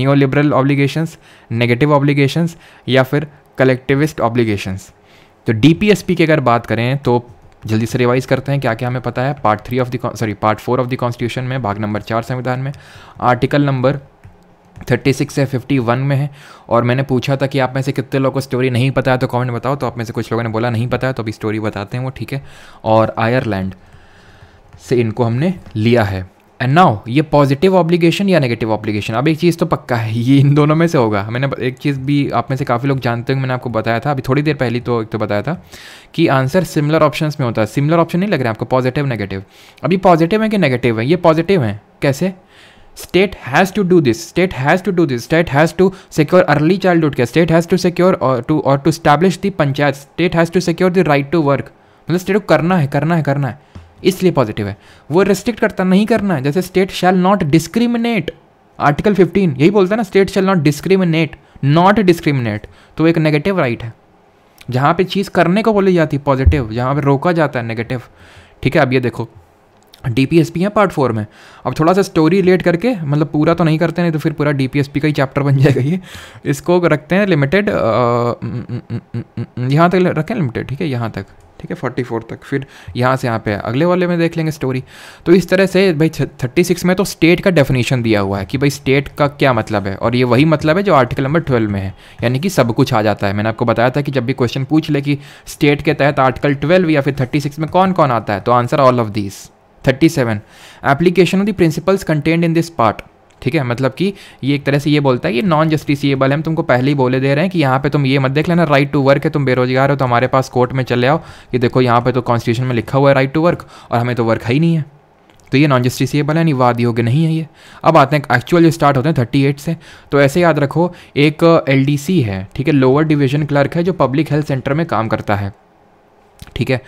new liberal obligations negative obligations या फिर कलेक्टिविस्ट ऑब्लिगेशंस तो डी की अगर बात करें तो जल्दी से रिवाइज करते हैं क्या क्या हमें पता है part three of the sorry part four of the constitution में भाग नंबर चार संविधान में आर्टिकल नंबर थर्टी सिक्स है फिफ्टी वन में है और मैंने पूछा था कि आप में से कितने लोगों को स्टोरी नहीं पता है तो कमेंट बताओ तो आप में से कुछ लोगों ने बोला नहीं पता है तो अभी स्टोरी बताते हैं वो ठीक है और आयरलैंड से इनको हमने लिया है एंड नाउ ये पॉजिटिव ऑब्लिगेशन या नेगेटिव ऑब्लिगेशन अब एक चीज़ तो पक्का है ये इन दोनों में से होगा मैंने एक चीज़ भी आप में से काफ़ी लोग जानते होंगे मैंने आपको बताया था अभी थोड़ी देर पहले तो एक तो बताया था कि आंसर सिमिलर ऑप्शंस में होता है सिमिलर ऑप्शन नहीं लग रहे हैं आपको पॉजिटिव नेगेटिव अभी पॉजिटिव है कि नेगेटिव है ये पॉजिटिव है कैसे state has to do this state has to do this state has to secure early childhood के state has to secure to और to establish the panchayat state has to secure the right to work मतलब state को करना है करना है करना है इसलिए पॉजिटिव है वो रिस्ट्रिक्ट करता नहीं करना है जैसे state shall not discriminate article 15 यही बोलता है ना state shall not discriminate not discriminate तो एक नेगेटिव राइट है जहाँ पे चीज़ करने को बोली जाती है पॉजिटिव जहाँ पे रोका जाता है नेगेटिव ठीक है अब ये देखो डी पी एस पी है पार्ट फोर में अब थोड़ा सा स्टोरी रिलेट करके मतलब पूरा तो नहीं करते नहीं तो फिर पूरा डी पी एस पी का ही चैप्टर बन जाएगा ये इसको रखते हैं लिमिटेड यहाँ तक रखें लिमिटेड ठीक है यहाँ तक ठीक है फोर्टी फोर तक फिर यहाँ से यहाँ पे अगले वाले में देख लेंगे स्टोरी तो इस तरह से भाई थर्टी सिक्स में तो स्टेट का डेफिनेशन दिया हुआ है कि भाई स्टेट का क्या मतलब है और ये वही मतलब है जो आर्टिकल नंबर ट्वेल्व में है यानी कि सब कुछ आ जाता है मैंने आपको बताया था कि जब भी क्वेश्चन पूछ ले कि स्टेट के तहत आर्टिकल ट्वेल्व या फिर थर्टी सिक्स में कौन कौन आता है तो answer all of this thirty seven application of the principles contained in this part ठीक है मतलब कि ये एक तरह से ये बोलता है कि नॉन जस्टिसिएबल है हम तुमको पहले ही बोले दे रहे हैं कि यहाँ पे तुम ये मत देख लेना राइट टू वर्क है तुम बेरोजगार हो तो हमारे पास कोर्ट में चले आओ कि देखो यहाँ पे तो कॉन्स्टिट्यूशन में लिखा हुआ है राइट टू वर्क और हमें तो वर्क है ही नहीं है तो ये नॉन जस्टिसिएबल है वाद योग्य नहीं है ये अब आते हैं एक्चुअल जो स्टार्ट होते हैं थर्टी एट से तो ऐसे याद रखो एक एल है ठीक है लोअर डिविजन क्लर्क है जो पब्लिक हेल्थ सेंटर में काम करता है ठीक है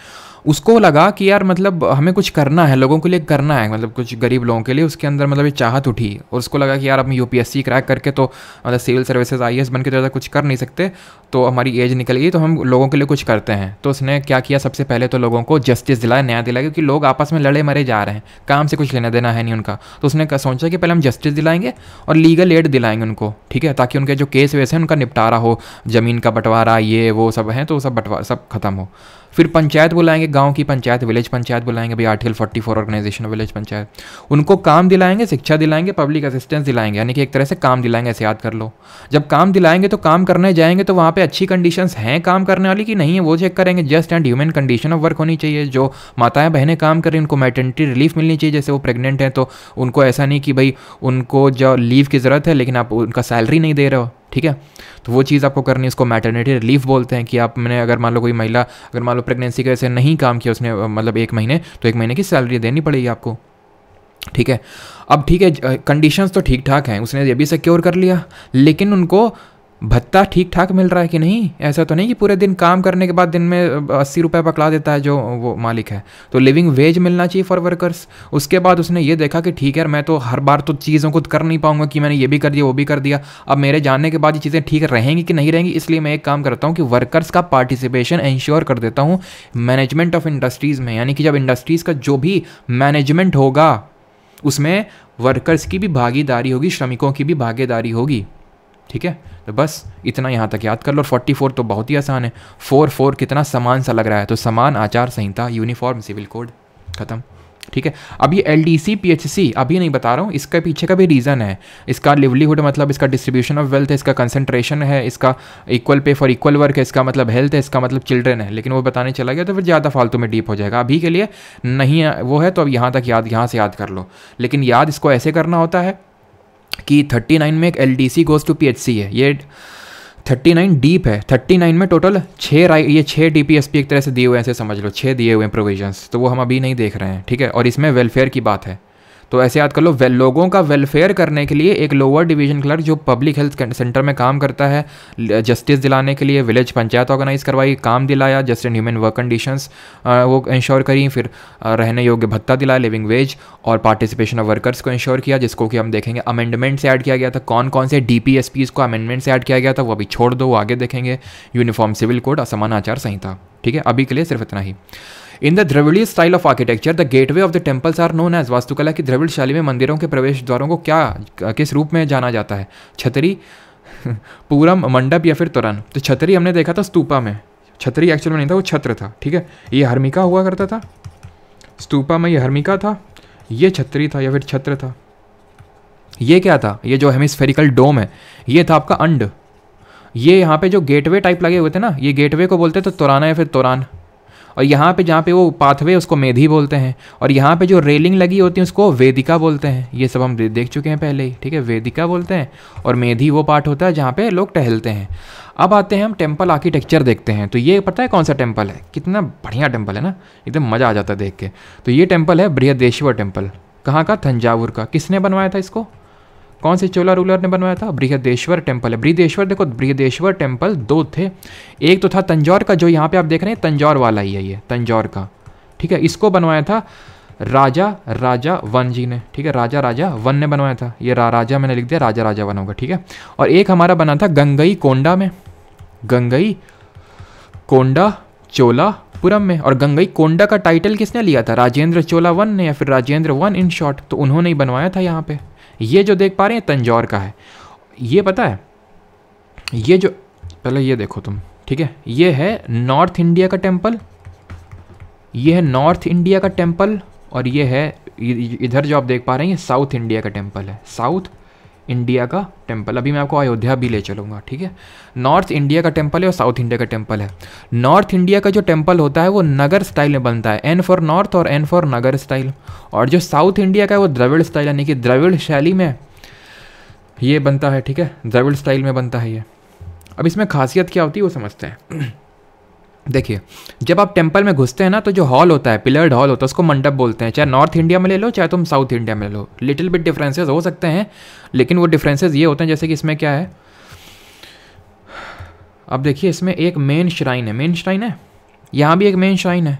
उसको लगा कि यार मतलब हमें कुछ करना है लोगों के लिए करना है मतलब कुछ गरीब लोगों के लिए उसके अंदर मतलब ये चाहत उठी और उसको लगा कि यार हम यू क्रैक करके तो मतलब सिविल सर्विसेज आई बन के तो ज़्यादा कुछ कर नहीं सकते तो हमारी एज निकल गई तो हम लोगों के लिए कुछ करते हैं तो उसने क्या किया सबसे पहले तो लोगों को जस्टिस दिलाया न्याय दिलाया क्योंकि लोग आपस में लड़े मरे जा रहे हैं काम से कुछ लेना देना है नहीं उनका तो उसने सोचा कि पहले हम जस्टिस दिलाएंगे और लीगल एड दिलाएंगे उनको ठीक है ताकि उनके जो केस वेस हैं उनका निपटारा हो ज़मीन का बंटवारा ये वो सब हैं तो सब बंटवारा सब खत्म हो फिर पंचायत बुलाएंगे गांव की पंचायत विलेज पंचायत बुलाएंगे भाई article forty four organization village panchayat उनको काम दिलाएंगे शिक्षा दिलाएंगे पब्लिक असिस्टेंस दिलाएंगे यानी कि एक तरह से काम दिलाएंगे ऐसे याद कर लो जब काम दिलाएंगे तो काम करने जाएंगे तो वहाँ पर अच्छी कंडीशन हैं काम करने वाली कि नहीं है वो चेक करेंगे just and human condition of work होनी चाहिए जो माताएं बहनें काम करें उनको मैटर्निटी रिलीफ मिलनी चाहिए जैसे वो प्रेगनेंट हैं तो उनको ऐसा नहीं कि भाई उनको जो लीव की ज़रूरत है लेकिन आप उनका सैलरी नहीं दे रहे हो ठीक है तो वो चीज़ आपको करनी है उसको मैटर्निटी रिलीफ बोलते हैं कि आप मैंने अगर मान लो कोई महिला अगर मान लो प्रेगनेंसी की वजह से नहीं काम किया उसने मतलब एक महीने तो एक महीने की सैलरी देनी पड़ेगी आपको ठीक है अब ठीक है कंडीशंस तो ठीक ठाक हैं उसने ये भी सिक्योर कर लिया लेकिन उनको भत्ता ठीक ठाक मिल रहा है कि नहीं ऐसा तो नहीं कि पूरे दिन काम करने के बाद दिन में अस्सी रुपये पकड़ा देता है जो वो मालिक है तो लिविंग वेज मिलना चाहिए फॉर वर्कर्स उसके बाद उसने ये देखा कि ठीक है मैं तो हर बार तो चीज़ों को कर नहीं पाऊंगा कि मैंने ये भी कर दिया वो भी कर दिया अब मेरे जानने के बाद ये चीज़ें ठीक रहेंगी कि नहीं रहेंगी इसलिए मैं एक काम करता हूँ कि वर्कर्स का पार्टिसिपेशन इंश्योर कर देता हूँ मैनेजमेंट ऑफ इंडस्ट्रीज़ में यानी कि जब इंडस्ट्रीज़ का जो भी मैनेजमेंट होगा उसमें वर्कर्स की भी भागीदारी होगी श्रमिकों की भी भागीदारी होगी ठीक है तो बस इतना यहाँ तक याद कर लो फोर्टी फोर तो बहुत ही आसान है फोर फोर कितना समान सा लग रहा है तो समान आचार संहिता यूनिफॉर्म सिविल कोड खत्म ठीक है अब ये L D C P H C अभी नहीं बता रहा हूँ इसके पीछे का भी रीज़न है इसका लिवलीहुड मतलब इसका डिस्ट्रीब्यूशन ऑफ वेल्थ है इसका कंसनट्रेशन है इसका equal pay for equal work है इसका मतलब हेल्थ है इसका मतलब चिल्ड्रन है लेकिन वो बताने चला गया तो फिर ज़्यादा फालतू में डीप हो जाएगा अभी के लिए नहीं वो है तो अब यहाँ तक याद यहाँ से याद कर लो लेकिन याद इसको ऐसे करना होता है कि 39 में एक L D C goes to P H C है ये 39 डीप है 39 में टोटल छः राइट ये छः डी पी एस पी एक तरह से दिए हुए हैं ऐसे समझ लो छः दिए हुए हैं प्रोविजंस तो वो हम अभी नहीं देख रहे हैं ठीक है और इसमें वेलफेयर की बात है तो ऐसे याद कर लो लोगों का वेलफेयर करने के लिए एक लोअर डिवीजन क्लर्क जो पब्लिक हेल्थ सेंटर में काम करता है जस्टिस दिलाने के लिए विलेज पंचायत ऑर्गेनाइज करवाई काम दिलाया just and human work condition वो इंश्योर करी फिर रहने योग्य भत्ता दिलाया लिविंग वेज और पार्टिसिपेशन ऑफ वर्कर्स को इंश्योर किया जिसको कि हम देखेंगे अमेंडमेंट से ऐड किया गया था कौन कौन से डी को अमेंडमेंट से ऐड किया गया था वो अभी छोड़ दो आगे देखेंगे यूनिफॉर्म सिविल कोड असमान आचार संहिता ठीक है अभी के लिए सिर्फ इतना ही in the Dravidian style of architecture the gateway of the temples are known as वास्तुकला की द्रविड़ शैली में मंदिरों के प्रवेश द्वारों को क्या किस रूप में जाना जाता है छतरी पूरम मंडप या फिर तुरन तो छतरी हमने देखा था स्तूपा में छतरी एक्चुअल में नहीं था वो छत्र था ठीक है ये हर्मिका हुआ करता था स्तूपा में ये हर्मिका था ये छतरी था या फिर छत्र था ये क्या था ये जो हेमिस्फेरिकल डोम है ये था आपका अंड ये यहाँ पे जो गेटवे टाइप लगे हुए थे ना ये गेटवे को बोलते तो तोराना या फिर तुरान और यहाँ पे जहाँ पे वो पाथवे उसको मेधी बोलते हैं और यहाँ पे जो रेलिंग लगी होती है उसको वेदिका बोलते हैं ये सब हम देख चुके हैं पहले ही ठीक है वेदिका बोलते हैं और मेधी वो पार्ट होता है जहाँ पे लोग टहलते हैं अब आते हैं हम टेम्पल आर्किटेक्चर देखते हैं तो ये पता है कौन सा टेम्पल है कितना बढ़िया टेम्पल है ना एकदम मज़ा आ जाता है देख के तो ये टेम्पल है बृहदेश्वर टेम्पल कहाँ का थंजावुर का किसने बनवाया था इसको कौन से चोला रूलर ने बनवाया था बृहदेश्वर टेम्पल है बृहदेश्वर देखो बृहदेश्वर टेम्पल दो थे एक तो था तंजौर का जो यहाँ पे आप देख रहे हैं तंजौर वाला ही है ये तंजौर का ठीक है इसको बनवाया था राजा राजा वन जी ने ठीक है राजा राजा वन ने बनवाया था ये रा, राजा मैंने लिख दिया राजा राजा वन होगा ठीक है और एक हमारा बना था गंगई कोंडा में गंगई कोंडा चोलापुरम में और गंगई कोंडा का टाइटल किसने लिया था राजेंद्र चोला वन ने या फिर राजेंद्र वन इन शॉर्ट तो उन्होंने ही बनवाया था यहाँ पे ये जो देख पा रहे हैं तंजौर का है ये पता है ये जो पहले ये देखो तुम ठीक है ये है नॉर्थ इंडिया का टेम्पल ये है नॉर्थ इंडिया का टेम्पल और ये है इधर जो आप देख पा रहे हैं साउथ इंडिया का टेम्पल है साउथ इंडिया का टेम्पल अभी मैं आपको अयोध्या भी ले चलूँगा ठीक है नॉर्थ इंडिया का टेम्पल है और साउथ इंडिया का टेम्पल है नॉर्थ इंडिया का जो टेम्पल होता है वो नगर स्टाइल में बनता है एन फॉर नॉर्थ और एन फॉर नगर स्टाइल और जो साउथ इंडिया का है वो द्रविड़ स्टाइल यानी कि द्रविड़ शैली में ये बनता है ठीक है द्रविड़ स्टाइल में बनता है ये अब इसमें खासियत क्या होती है वो समझते हैं देखिए जब आप टेम्पल में घुसते हैं ना तो जो हॉल होता है पिलर्ड हॉल होता है उसको मंडप बोलते हैं चाहे नॉर्थ इंडिया में ले लो चाहे तुम साउथ इंडिया में ले लो लिटिल बिट डिफरेंसेस हो सकते हैं लेकिन वो डिफरेंसेस ये होते हैं जैसे कि इसमें क्या है अब देखिए इसमें एक मेन श्राइन है मेन श्राइन है यहाँ भी एक मेन श्राइन है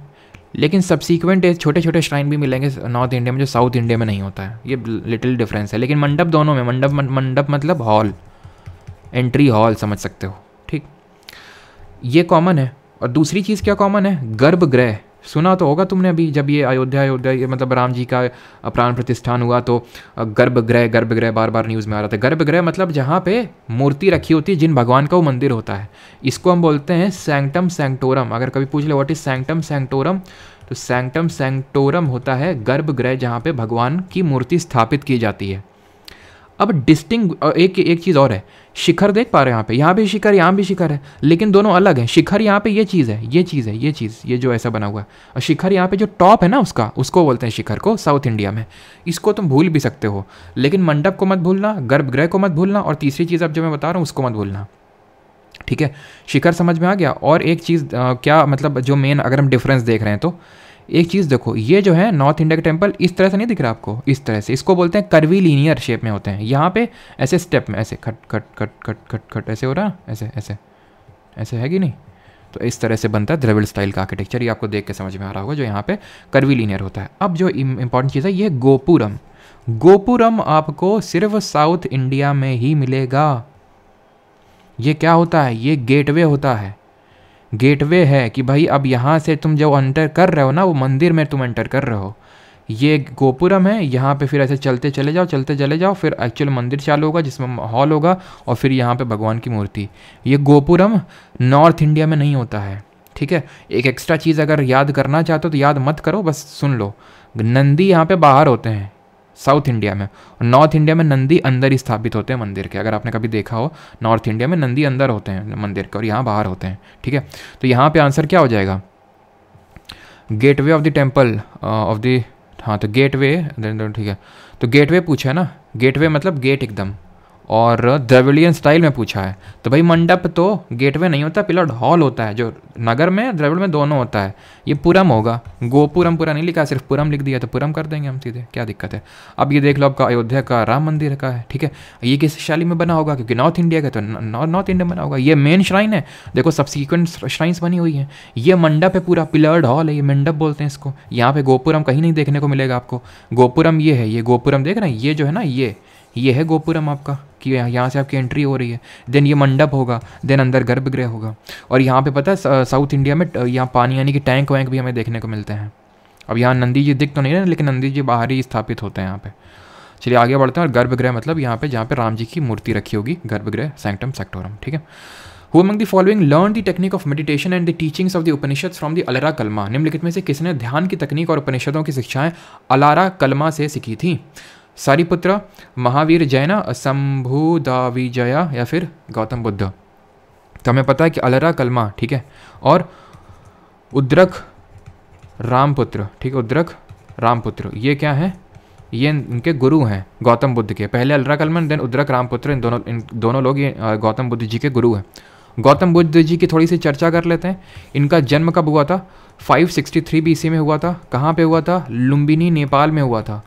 लेकिन सब्सिक्वेंट छोटे छोटे श्राइन भी मिलेंगे नॉर्थ इंडिया में जो साउथ इंडिया में नहीं होता है ये लिटिल डिफरेंस है लेकिन मंडप दोनों में मंडप मंडप मतलब हॉल एंट्री हॉल समझ सकते हो ठीक ये कॉमन है और दूसरी चीज़ क्या कॉमन है गर्भगृह सुना तो होगा तुमने अभी जब ये अयोध्या अयोध्या ये मतलब राम जी का प्राण प्रतिष्ठान हुआ तो गर्भगृह गर्भगृह बार बार न्यूज़ में आ रहा था गर्भगृह मतलब जहाँ पे मूर्ति रखी होती है जिन भगवान का वो मंदिर होता है इसको हम बोलते हैं सैंक्टम सैंक्टोरम अगर कभी पूछ ले वॉट इज़ सैंक्टम सैंक्टोरम तो सैंक्टम सैंक्टोरम होता है गर्भगृह जहाँ पे भगवान की मूर्ति स्थापित की जाती है अब डिस्टिंग एक एक चीज़ और है शिखर देख पा रहे हैं यहाँ पे यहाँ भी शिखर यहाँ भी शिखर है लेकिन दोनों अलग हैं शिखर यहाँ पे ये चीज़ है ये चीज़ है ये चीज़ ये जो ऐसा बना हुआ है और शिखर यहाँ पे जो टॉप है ना उसका उसको बोलते हैं शिखर को साउथ इंडिया में इसको तुम भूल भी सकते हो लेकिन मंडप को मत भूलना गर्भगृह को मत भूलना और तीसरी चीज़ अब जो मैं बता रहा हूँ उसको मत भूलना ठीक है शिखर समझ में आ गया और एक चीज़ क्या मतलब जो मेन अगर हम डिफरेंस देख रहे हैं तो एक चीज़ देखो ये जो है नॉर्थ इंडिया के टेम्पल इस तरह से नहीं दिख रहा आपको इस तरह से इसको बोलते हैं करवी लीनियर शेप में होते हैं यहाँ पे ऐसे स्टेप में ऐसे खट खट खट खट खट खट ऐसे हो रहा ऐसे ऐसे ऐसे है कि नहीं तो इस तरह से बनता है द्रविड़ स्टाइल का आर्किटेक्चर ये आपको देख के समझ में आ रहा होगा जो यहाँ पे करवी लीनियर होता है अब जो इंपॉर्टेंट चीज़ है ये गोपुरम गोपुरम आपको सिर्फ साउथ इंडिया में ही मिलेगा ये क्या होता है ये गेटवे होता है गेटवे है कि भाई अब यहाँ से तुम जो एंटर कर रहे हो ना वो मंदिर में तुम एंटर कर रहे हो ये गोपुरम है यहाँ पे फिर ऐसे चलते चले जाओ चलते चले जाओ फिर एक्चुअल मंदिर चालू होगा जिसमें हॉल होगा और फिर यहाँ पे भगवान की मूर्ति ये गोपुरम नॉर्थ इंडिया में नहीं होता है ठीक है एक एक्स्ट्रा चीज़ अगर याद करना चाहते हो तो याद मत करो बस सुन लो नंदी यहाँ पे बाहर होते हैं साउथ इंडिया में और नॉर्थ इंडिया में नंदी अंदर ही स्थापित होते हैं मंदिर के अगर आपने कभी देखा हो नॉर्थ इंडिया में नंदी अंदर होते हैं मंदिर के और यहाँ बाहर होते हैं ठीक है तो यहाँ पे आंसर क्या हो जाएगा gateway of the temple of the हाँ तो वे ठीक है तो गेट पूछा है ना गेट मतलब गेट एकदम और द्रविड़ियन स्टाइल में पूछा है तो भाई मंडप तो गेटवे नहीं होता पिलर्ड हॉल होता है जो नगर में द्रविड़ में दोनों होता है ये पुरम होगा गोपुरम पूरा नहीं लिखा सिर्फ पुरम लिख दिया तो पुरम कर देंगे हम सीधे क्या दिक्कत है अब ये देख लो आपका अयोध्या का राम मंदिर का है ठीक है ये किस शैली में बना होगा क्योंकि नॉर्थ इंडिया का तो नॉर्थ इंडिया में बना होगा ये मेन श्राइन है देखो सबसिक्वेंट श्राइन्स बनी हुई हैं ये मंडप है पूरा पिलर्ड हॉल है ये मंडप बोलते हैं इसको यहाँ पे गोपुरम कहीं नहीं देखने को मिलेगा आपको गोपुरम ये है ये गोपुरम देख रहे हैं ये जो है ना ये ये है गोपुरम आपका कि यहाँ से आपकी एंट्री हो रही है देन ये मंडप होगा देन अंदर गर्भगृह होगा और यहाँ पे पता है साउथ इंडिया में यहाँ पानी यानी कि टैंक वैंक भी हमें देखने को मिलते हैं अब यहाँ नंदी जी दिख तो नहीं रहे लेकिन नंदी जी बाहर ही स्थापित होते हैं यहाँ पे चलिए आगे बढ़ते हैं और गर्भगृह मतलब यहाँ पे जहाँ पे राम जी की मूर्ति रखी होगी गर्भगृह सेंटम सेक्टोरम ठीक है who among the following learn the technique of meditation and the teachings of the Upanishad from the Alara Kalama निम्नलिखित में से किसने ध्यान की तकनीक और उपनिषदों की शिक्षाएं अलारा कलमा से सीखी थी सारीपुत्र महावीर जैन असंभुदाविजया या फिर गौतम बुद्ध तो हमें पता है कि अलरा कलमा ठीक है और उद्रक रामपुत्र ठीक है उद्रक रामपुत्र ये क्या है ये इनके गुरु हैं गौतम बुद्ध के पहले अलरा कलमन देन उद्रक रामपुत्र इन दोनों इन दोनों लोग ये गौतम बुद्ध जी के गुरु हैं गौतम बुद्ध जी की थोड़ी सी चर्चा कर लेते हैं इनका जन्म कब हुआ था 563 सिक्सटी में हुआ था कहाँ पे हुआ था लुम्बिनी नेपाल में हुआ था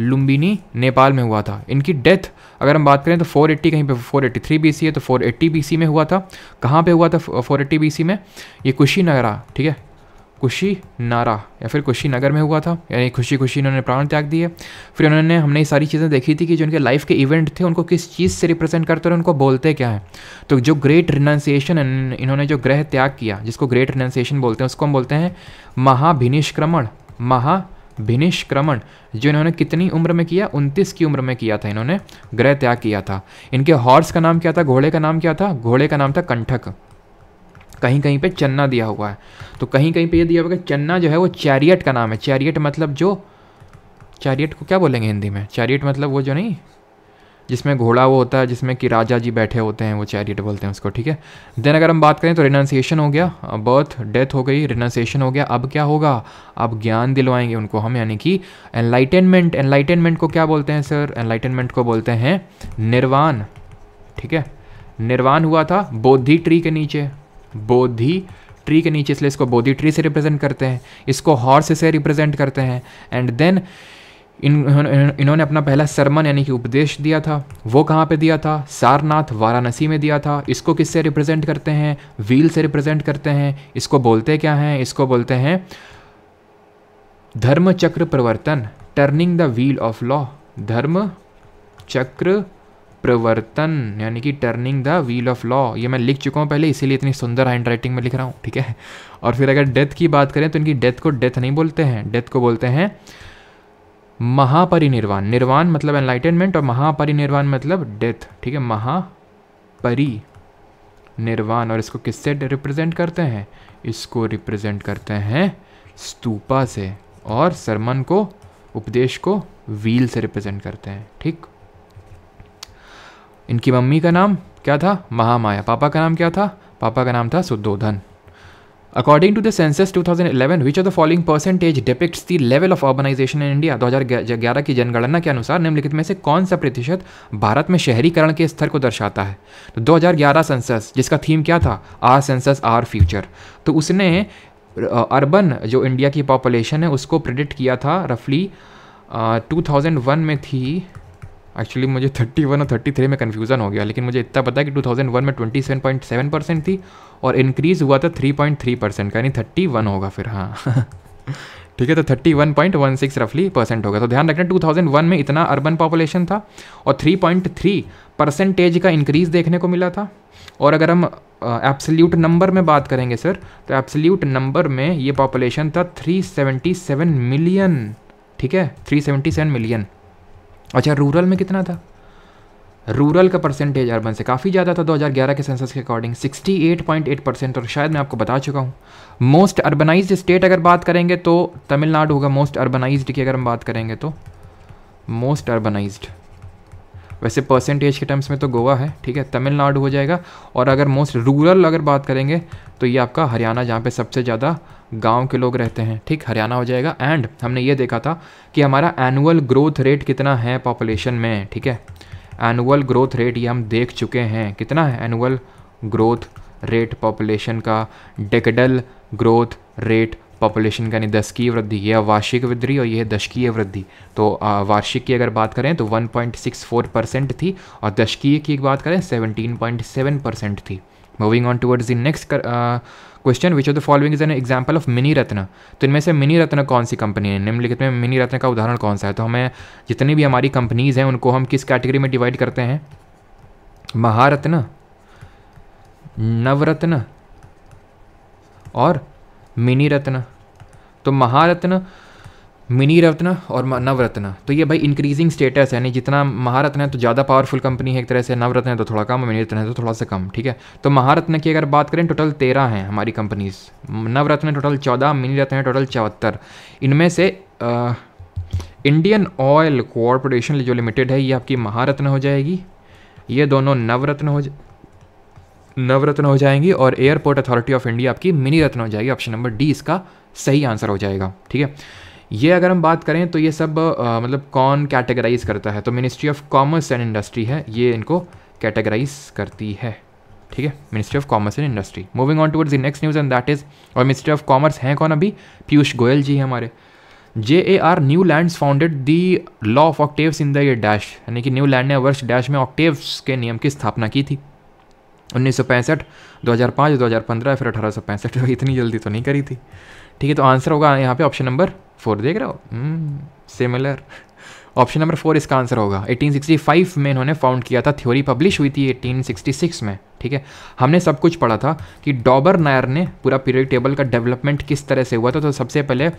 लुम्बिनी नेपाल में हुआ था इनकी डेथ अगर हम बात करें तो 480 कहीं पे 483 बी है तो 480 बीसी में हुआ था कहाँ पे हुआ था 480 बी में ये कुशीनगरा ठीक है कुशी नारा या फिर कुशीनगर में हुआ था यानी खुशी खुशी इन्होंने प्राण त्याग दिए फिर उन्होंने हमने ये सारी चीज़ें देखी थी कि जो उनके लाइफ के इवेंट थे उनको किस चीज़ से रिप्रेजेंट करते और उनको बोलते क्या हैं तो जो ग्रेट रिनाउंसिएशन इन्होंने जो ग्रह त्याग किया जिसको ग्रेट रिनाउंसिएशन बोलते हैं उसको हम बोलते हैं महाभिनिष्क्रमण महा भिनिष्क्रमण जो इन्होंने कितनी उम्र में किया 29 की उम्र में किया था इन्होंने ग्रह त्याग किया था इनके हॉर्स का नाम क्या था घोड़े का नाम क्या था घोड़े का नाम था कंठक कहीं कहीं पे चन्ना दिया हुआ है तो कहीं कहीं पे ये दिया हुआ कि चन्ना जो है वो चैरियट का नाम है चैरियट मतलब जो चैरियट को क्या बोलेंगे हिंदी में चैरियट मतलब वो जो नहीं जिसमें घोड़ा वो होता है जिसमें कि राजा जी बैठे होते हैं वो चैरिट बोलते हैं उसको ठीक है देन अगर हम बात करें तो रिनाउंसिएशन हो गया बर्थ डेथ हो गई रिनाउंसिएशन हो गया अब क्या होगा अब ज्ञान दिलवाएंगे उनको हम यानी कि एनलाइटेनमेंट एनलाइटेनमेंट को क्या बोलते हैं सर एनलाइटेनमेंट को बोलते हैं निर्वाण ठीक है निर्वाण हुआ था बोधि ट्री के नीचे बोधि ट्री के नीचे इसलिए इसको बोधि ट्री से रिप्रेजेंट करते हैं इसको हॉर्स से रिप्रेजेंट करते हैं एंड देन इन इन्होंने अपना पहला सरमन यानी कि उपदेश दिया था वो कहाँ पे दिया था सारनाथ वाराणसी में दिया था इसको किससे रिप्रेजेंट करते हैं व्हील से रिप्रेजेंट करते हैं इसको बोलते क्या हैं इसको बोलते हैं Dharma Chakra Pravartan turning the wheel of law Dharma Chakra Pravartan यानी कि turning the wheel of law ये मैं लिख चुका हूँ पहले इसीलिए इतनी सुंदर हैंड राइटिंग में लिख रहा हूँ ठीक है और फिर अगर डेथ की बात करें तो इनकी डेथ को डेथ नहीं बोलते हैं डेथ को बोलते हैं महापरिनिर्वाण निर्वाण मतलब एनलाइटनमेंट और महापरिनिर्वाण मतलब डेथ ठीक है महापरि निर्वाण और इसको किससे रिप्रेजेंट करते हैं इसको रिप्रेजेंट करते हैं स्तूपा से और सरमन को उपदेश को व्हील से रिप्रेजेंट करते हैं ठीक इनकी मम्मी का नाम क्या था महामाया पापा का नाम क्या था पापा का नाम था Suddhodana according to the census 2011, which of the following percentage depicts the level of urbanization in India 2011 की जनगणना के अनुसार निम्नलिखित में से कौन सा प्रतिशत भारत में शहरीकरण के स्तर को दर्शाता है तो 2011 सेंसस जिसका थीम क्या था आर सेंसस आर फ्यूचर तो उसने अर्बन जो इंडिया की पॉपुलेशन है उसको प्रिडिक्ट किया था रफली uh, में थी एक्चुअली मुझे 31 और 33 में कन्फ्यूज़न हो गया लेकिन मुझे इतना पता है कि 2001 में 27.7 परसेंट थी और इंक्रीज़ हुआ था 3.3 परसेंट का यानी 31 होगा फिर हाँ <laughs> ठीक है तो 31.16 रफली परसेंट होगा तो ध्यान रखना 2001 में इतना अर्बन पॉपुलेशन था और 3.3 परसेंटेज का इंक्रीज़ देखने को मिला था और अगर हम एप्सल्यूट नंबर में बात करेंगे सर तो एब्सोल्यूट नंबर में ये पॉपुलेशन था 377 मिलियन ठीक है 377 मिलियन अच्छा रूरल में कितना था रूरल का परसेंटेज अर्बन से काफ़ी ज़्यादा था 2011 के सेंसस के अकॉर्डिंग 68.8 परसेंट और शायद मैं आपको बता चुका हूँ मोस्ट अर्बनाइज स्टेट अगर बात करेंगे तो तमिलनाडु होगा मोस्ट अर्बनाइज की अगर हम बात करेंगे तो मोस्ट अर्बनाइज वैसे परसेंटेज के टर्म्स में तो गोवा है ठीक है तमिलनाडु हो जाएगा और अगर मोस्ट रूरल अगर बात करेंगे तो ये आपका हरियाणा जहाँ पे सबसे ज़्यादा गांव के लोग रहते हैं ठीक हरियाणा हो जाएगा एंड हमने ये देखा था कि हमारा एनुअल ग्रोथ रेट कितना है पॉपुलेशन में ठीक है एनुअल ग्रोथ रेट ये हम देख चुके हैं कितना है एनुअल ग्रोथ रेट पॉपुलेशन का डेकडल ग्रोथ रेट पॉपुलेशन का यानी दशकीय वृद्धि यह वार्षिक वृद्धि और यह दशकीय वृद्धि तो वार्षिक की अगर बात करें तो 1.64 परसेंट थी और दशकीय की बात करें 17.7 परसेंट थी moving on towards the next question which of the following is an example of mini Ratna तो इनमें से मिनी रत्न कौन सी कंपनी है निम्नलिखित में मिनी रत्न का उदाहरण कौन सा है तो हमें जितनी भी हमारी कंपनीज हैं उनको हम किस कैटेगरी में डिवाइड करते हैं महारत्न नवरत्न और मिनी रत्न तो महारत्न मिनी रत्न और नवरत्न तो ये भाई इंक्रीजिंग स्टेटस है यानी जितना महारत्न है तो ज़्यादा पावरफुल कंपनी है एक तरह से नवरत्न है तो थोड़ा कम मिनी रत्न है तो थोड़ा सा कम ठीक है तो महारत्न की अगर बात करें टोटल तेरह हैं हमारी कंपनीज नवरत्न टोटल चौदह मिनी रत्न है टोटल चौहत्तर इनमें से इंडियन ऑयल कॉरपोरेशन जो लिमिटेड है ये आपकी महारत्न हो जाएगी ये दोनों नवरत्न हो जा नवरत्न हो जाएंगी और एयरपोर्ट अथॉरिटी ऑफ इंडिया आपकी मिनी रत्न हो जाएगी ऑप्शन नंबर डी इसका सही आंसर हो जाएगा ठीक है ये अगर हम बात करें तो ये सब आ, मतलब कौन कैटेगराइज करता है तो Ministry of commerce and Industry है ये इनको कैटेगराइज करती है ठीक है ministry of commerce and Industry moving on towards the next news and that is और मिनिस्ट्री ऑफ कॉमर्स हैं कौन अभी पीयूष गोयल जी हमारे J A R Newlands founded the law of octaves in the dash यानी कि न्यू लैंड ने वर्ष dash में ऑक्टेव्स के नियम की स्थापना की थी उन्नीस सौ पैंसठ दो हज़ार पाँच दो हज़ार पंद्रह फिर अठारह सौ पैंसठ तो इतनी जल्दी तो नहीं करी थी ठीक है तो आंसर होगा यहाँ पे ऑप्शन नंबर फोर देख रहे हो सिमिलर ऑप्शन नंबर फोर इसका आंसर होगा 1865 में इन्होंने फाउंड किया था थ्योरी पब्लिश हुई थी 1866 में ठीक है हमने सब कुछ पढ़ा था कि डॉबर नायर ने पूरा पीरियड टेबल का डेवलपमेंट किस तरह से हुआ था तो सबसे पहले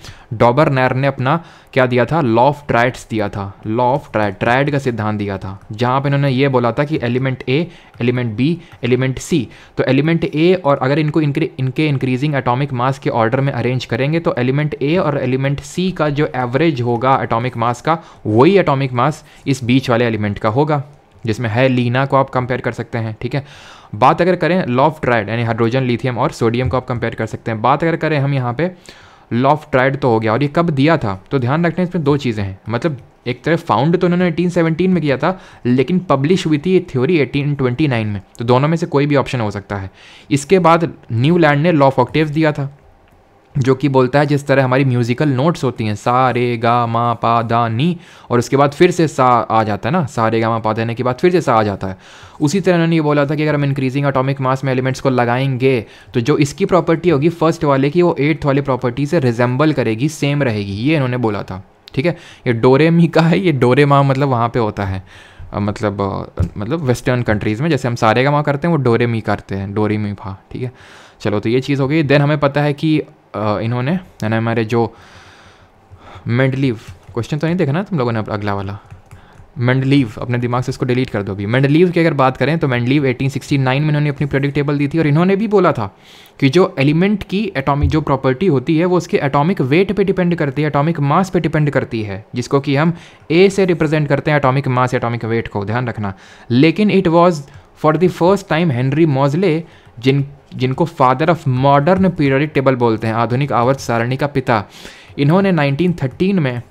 डॉबर नायर ने अपना क्या दिया था लॉ ऑफ ट्राइड्स दिया था लॉ ऑफ ट्राइड ट्राइड का सिद्धांत दिया था जहाँ पर इन्होंने ये बोला था कि element A element B element C तो एलिमेंट ए और अगर इनको इनक्री, इनके इंक्रीजिंग एटॉमिक मास के ऑर्डर में अरेंज करेंगे तो एलिमेंट ए और एलिमेंट सी का जो एवरेज होगा एटॉमिक मास का वही एटॉमिक मास इस बीच वाले एलिमेंट का होगा जिसमें है लीना को आप कंपेयर कर सकते हैं ठीक है बात अगर करें लॉफ ट्राइड यानी हाइड्रोजन लिथियम और सोडियम को आप कंपेयर कर सकते हैं बात अगर करें हम यहाँ पे लॉफ ट्राइड तो हो गया और ये कब दिया था तो ध्यान रखना इसमें दो चीज़ें हैं मतलब एक तरह फाउंड तो उन्होंने 1817 में किया था लेकिन पब्लिश हुई थी ये थ्योरी 1829 में तो दोनों में से कोई भी ऑप्शन हो सकता है इसके बाद न्यूलैंड ने लॉफ ऑक्टेव दिया था जो कि बोलता है जिस तरह हमारी म्यूज़िकल नोट्स होती हैं सा रे गा मा पा दा नी और उसके बाद फिर से सा आ जाता है ना सा रे गा मा पा देने के बाद फिर से सा आ जाता है उसी तरह उन्होंने ये बोला था कि अगर हम इंक्रीजिंग अटोमिक मास में एलिमेंट्स को लगाएंगे तो जो इसकी प्रॉपर्टी होगी फर्स्ट वाले की वो एट्थ वाली प्रॉपर्टी से रिजेंबल करेगी सेम रहेगी ये इन्होंने बोला था ठीक है ये डोरे मी का है ये डोरे माँ मतलब वहाँ पर होता है मतलब मतलब वेस्टर्न कंट्रीज़ में जैसे हम सारे गा माँ करते हैं वो डोरे मी करते हैं डोरे मी फा ठीक है चलो तो ये चीज़ हो गई देन हमें पता है कि इन्होंने यानी हमारे जो मेंडलीव क्वेश्चन तो नहीं देखा ना तुम लोगों ने अगला वाला मेंडलीव अपने दिमाग से इसको डिलीट कर दो अभी मेंडलीव की अगर बात करें तो मेंडलीव 1869 में इन्होंने अपनी प्रोडिक्ट टेबल दी थी और इन्होंने भी बोला था कि जो एलिमेंट की एटॉमिक जो प्रॉपर्टी होती है वो उसके एटॉमिक वेट पे डिपेंड करती है एटॉमिक मास पे डिपेंड करती है जिसको कि हम ए से रिप्रेजेंट करते हैं एटॉमिक मास एटॉमिक वेट को ध्यान रखना लेकिन it was for the first time Henry Moseley जिन जिनको father of modern periodic table बोलते हैं आधुनिक आवर्त सारणी का पिता इन्होंने 1913 में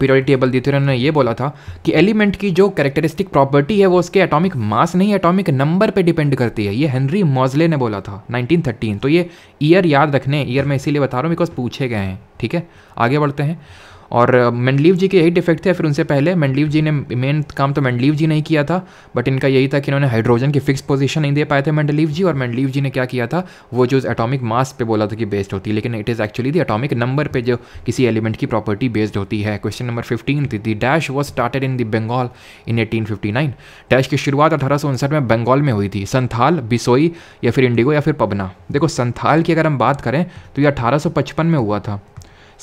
पीरियडिक टेबल दी थी उन्होंने ये बोला था कि एलिमेंट की जो कैरेक्टरिस्टिक प्रॉपर्टी है वो उसके एटॉमिक मास नहीं एटॉमिक नंबर पे डिपेंड करती है ये हेनरी मॉजले ने बोला था 1913 तो ये ईयर याद रखने ईयर मैं इसीलिए बता रहा हूँ बिकॉज पूछे गए हैं ठीक है आगे बढ़ते हैं और मंडलीव जी के यही डिफेक्ट थे फिर उनसे पहले मंडलीव जी ने मेन काम तो मंडलीव जी ने ही किया था बट इनका यही था कि इन्होंने हाइड्रोजन की फिक्स पोजीशन नहीं दे पाए थे मंडलीव जी और मंडलीव जी ने क्या किया था वो जो एटॉमिक मास पे बोला था कि बेस्ड होती है लेकिन it is actually the atomic number पर जो किसी एलिमेंट की प्रॉपर्टी बेस्ड होती है क्वेश्चन नंबर फिफ्टीन थी the dash was started in the Bengal in eighteen dash की शुरुआत अठारह में बंगाल में हुई थी संथाल बिसोई या फिर इंडिगो या फिर पबना देखो संथाल की अगर हम बात करें तो ये अठारह में हुआ था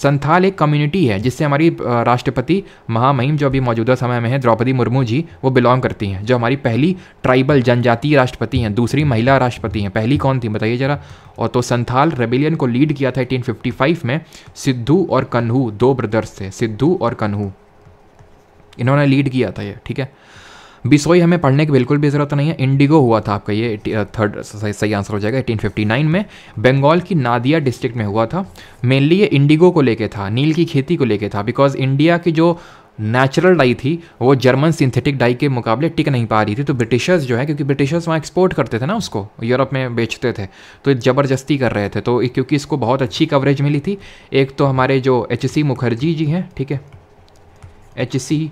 संथाल एक कम्युनिटी है जिससे हमारी राष्ट्रपति महामहिम जो अभी मौजूदा समय में है द्रौपदी मुर्मू जी वो बिलोंग करती हैं जो हमारी पहली ट्राइबल जनजातीय राष्ट्रपति हैं दूसरी महिला राष्ट्रपति हैं पहली कौन थी बताइए जरा और तो संथाल रेबिलियन को लीड किया था एटीन में सिद्धू और कन्हू दो ब्रदर्स थे सिद्धू और कन्हू इन्होंने लीड किया था ये ठीक है बिसोई हमें पढ़ने की बिल्कुल भी ज़रूरत नहीं है इंडिगो हुआ था आपका ये थर्ड सही आंसर हो जाएगा 1859 में बंगाल की नादिया डिस्ट्रिक्ट में हुआ था मेनली ये इंडिगो को लेके था नील की खेती को लेके था बिकॉज इंडिया की जो नेचुरल डाई थी वो जर्मन सिंथेटिक डाई के मुकाबले टिक नहीं पा रही थी तो ब्रिटिशर्स जो है क्योंकि ब्रिटिशर्स वहाँ एक्सपोर्ट करते थे ना उसको यूरोप में बेचते थे तो ज़बरदस्ती कर रहे थे तो क्योंकि इसको बहुत अच्छी कवरेज मिली थी एक तो हमारे जो एच मुखर्जी जी हैं ठीक है एच सी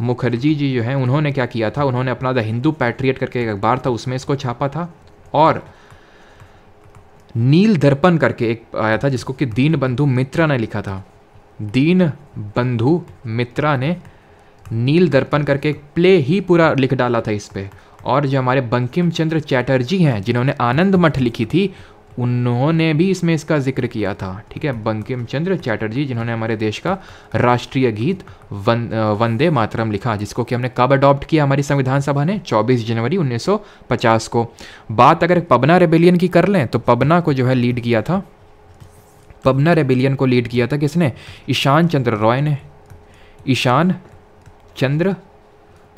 मुखर्जी जी जो है उन्होंने क्या किया था उन्होंने अपना द हिंदू पैट्रियट करके एक अखबार था उसमें इसको छापा था और नील दर्पण करके एक आया था जिसको कि दीन बंधु मित्रा ने लिखा था दीन बंधु मित्रा ने नील दर्पण करके एक प्ले ही पूरा लिख डाला था इस पर और जो हमारे बंकिम चंद्र चैटर्जी हैं जिन्होंने आनंद मठ लिखी थी उन्होंने भी इसमें इसका जिक्र किया था ठीक है बंकिम चंद्र चैटर्जी जिन्होंने हमारे देश का राष्ट्रीय गीत वन, वंदे मातरम लिखा जिसको कि हमने कब अडॉप्ट किया हमारी संविधान सभा ने 24 जनवरी 1950 को बात अगर पबना रेबेलियन की कर लें तो पबना को जो है लीड किया था पबना रेबेलियन को लीड किया था किसने ईशान चंद्र रॉय ने ईशान चंद्र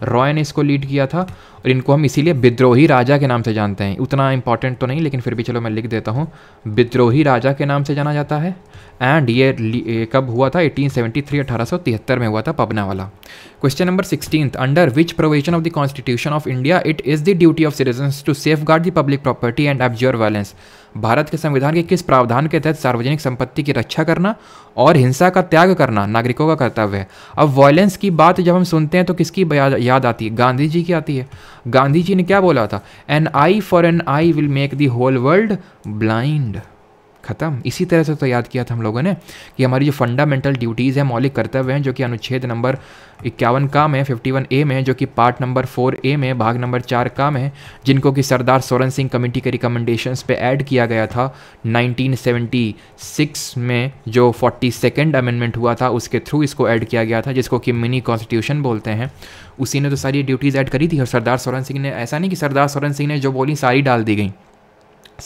रॉय ने इसको लीड किया था और इनको हम इसीलिए विद्रोही राजा के नाम से जानते हैं उतना इंपॉर्टेंट तो नहीं लेकिन फिर भी चलो मैं लिख देता हूँ विद्रोही राजा के नाम से जाना जाता है एंड ये कब हुआ था 1873 सेवेंटी में हुआ था पबना वाला question number sixteen under which provision of the constitution of India it is the duty of citizen to safeguard the public property and abjure violence Bharat के संविधान के किस प्रावधान के तहत सार्वजनिक संपत्ति की रक्षा करना और हिंसा का त्याग करना नागरिकों का कर्तव्य है अब वॉयलेंस की बात जब हम सुनते हैं तो किसकी याद आती है गांधी जी की आती है गांधी जी ने क्या बोला था an eye for an eye will make the whole world blind खत्म इसी तरह से तो याद किया था हम लोगों ने कि हमारी जो फंडामेंटल ड्यूटीज़ हैं मौलिक कर्तव्य हैं जो कि अनुच्छेद नंबर इक्यावन का में फिफ्टी वन ए में जो कि पार्ट नंबर फोर ए में भाग नंबर चार का में जिनको कि सरदार सोरन सिंह कमेटी के रिकमेंडेशन पे ऐड किया गया था 1976 में जो फोर्टी सेकेंड अमेंडमेंट हुआ था उसके थ्रू इसको ऐड किया गया था जिसको कि मिनी कॉन्स्टिट्यूशन बोलते हैं उसी ने तो सारी ड्यूटीज़ ऐड करी थी और सरदार सोरन सिंह ने ऐसा नहीं कि सरदार सोरन सिंह ने जो बोली सारी डाल दी गई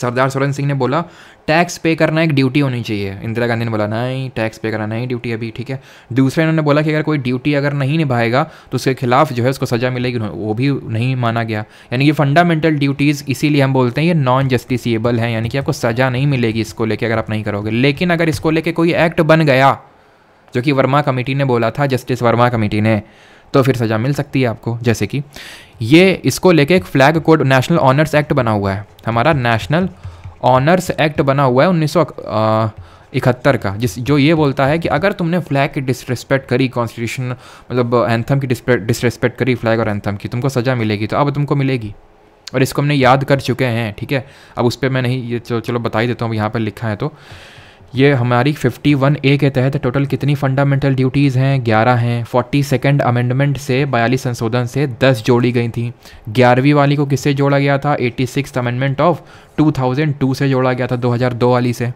सरदार सोरेन सिंह ने बोला टैक्स पे करना एक ड्यूटी होनी चाहिए इंदिरा गांधी ने बोला नहीं टैक्स पे करना नहीं ड्यूटी अभी ठीक है दूसरे इन्होंने बोला कि अगर कोई ड्यूटी अगर नहीं निभाएगा तो उसके खिलाफ जो है उसको सजा मिलेगी वो भी नहीं माना गया यानी कि फंडामेंटल ड्यूटीज़ इसीलिए हम बोलते हैं ये नॉन जस्टिसबल हैं यानी कि आपको सजा नहीं मिलेगी इसको लेके अगर आप नहीं करोगे लेकिन अगर इसको लेके कोई एक्ट बन गया जो कि वर्मा कमेटी ने बोला था जस्टिस वर्मा कमेटी ने तो फिर सज़ा मिल सकती है आपको जैसे कि ये इसको लेके एक flag code national honours act बना हुआ है हमारा नेशनल ऑनर्स एक्ट बना हुआ है उन्नीस इकहत्तर का जिस जो ये बोलता है कि अगर तुमने फ्लैग की डिसरिस्पेक्ट करी कॉन्स्टिट्यूशन मतलब एंथम की डिसरिस्पेक्ट करी फ्लैग और एंथम की तुमको सज़ा मिलेगी तो अब तुमको मिलेगी और इसको हमने याद कर चुके हैं ठीक है अब उस पर मैं नहीं ये चलो बता ही देता हूँ यहाँ पर लिखा है तो ये हमारी 51 ए के तहत टोटल कितनी फंडामेंटल ड्यूटीज़ हैं 11 हैं फोर्टी सेकेंड अमेंडमेंट से बयालीस संशोधन से 10 जोड़ी गई थी ग्यारहवीं वाली को किससे जोड़ा गया था एट्टी सिक्स अमेंडमेंट ऑफ 2002 से जोड़ा गया था 2002 वाली से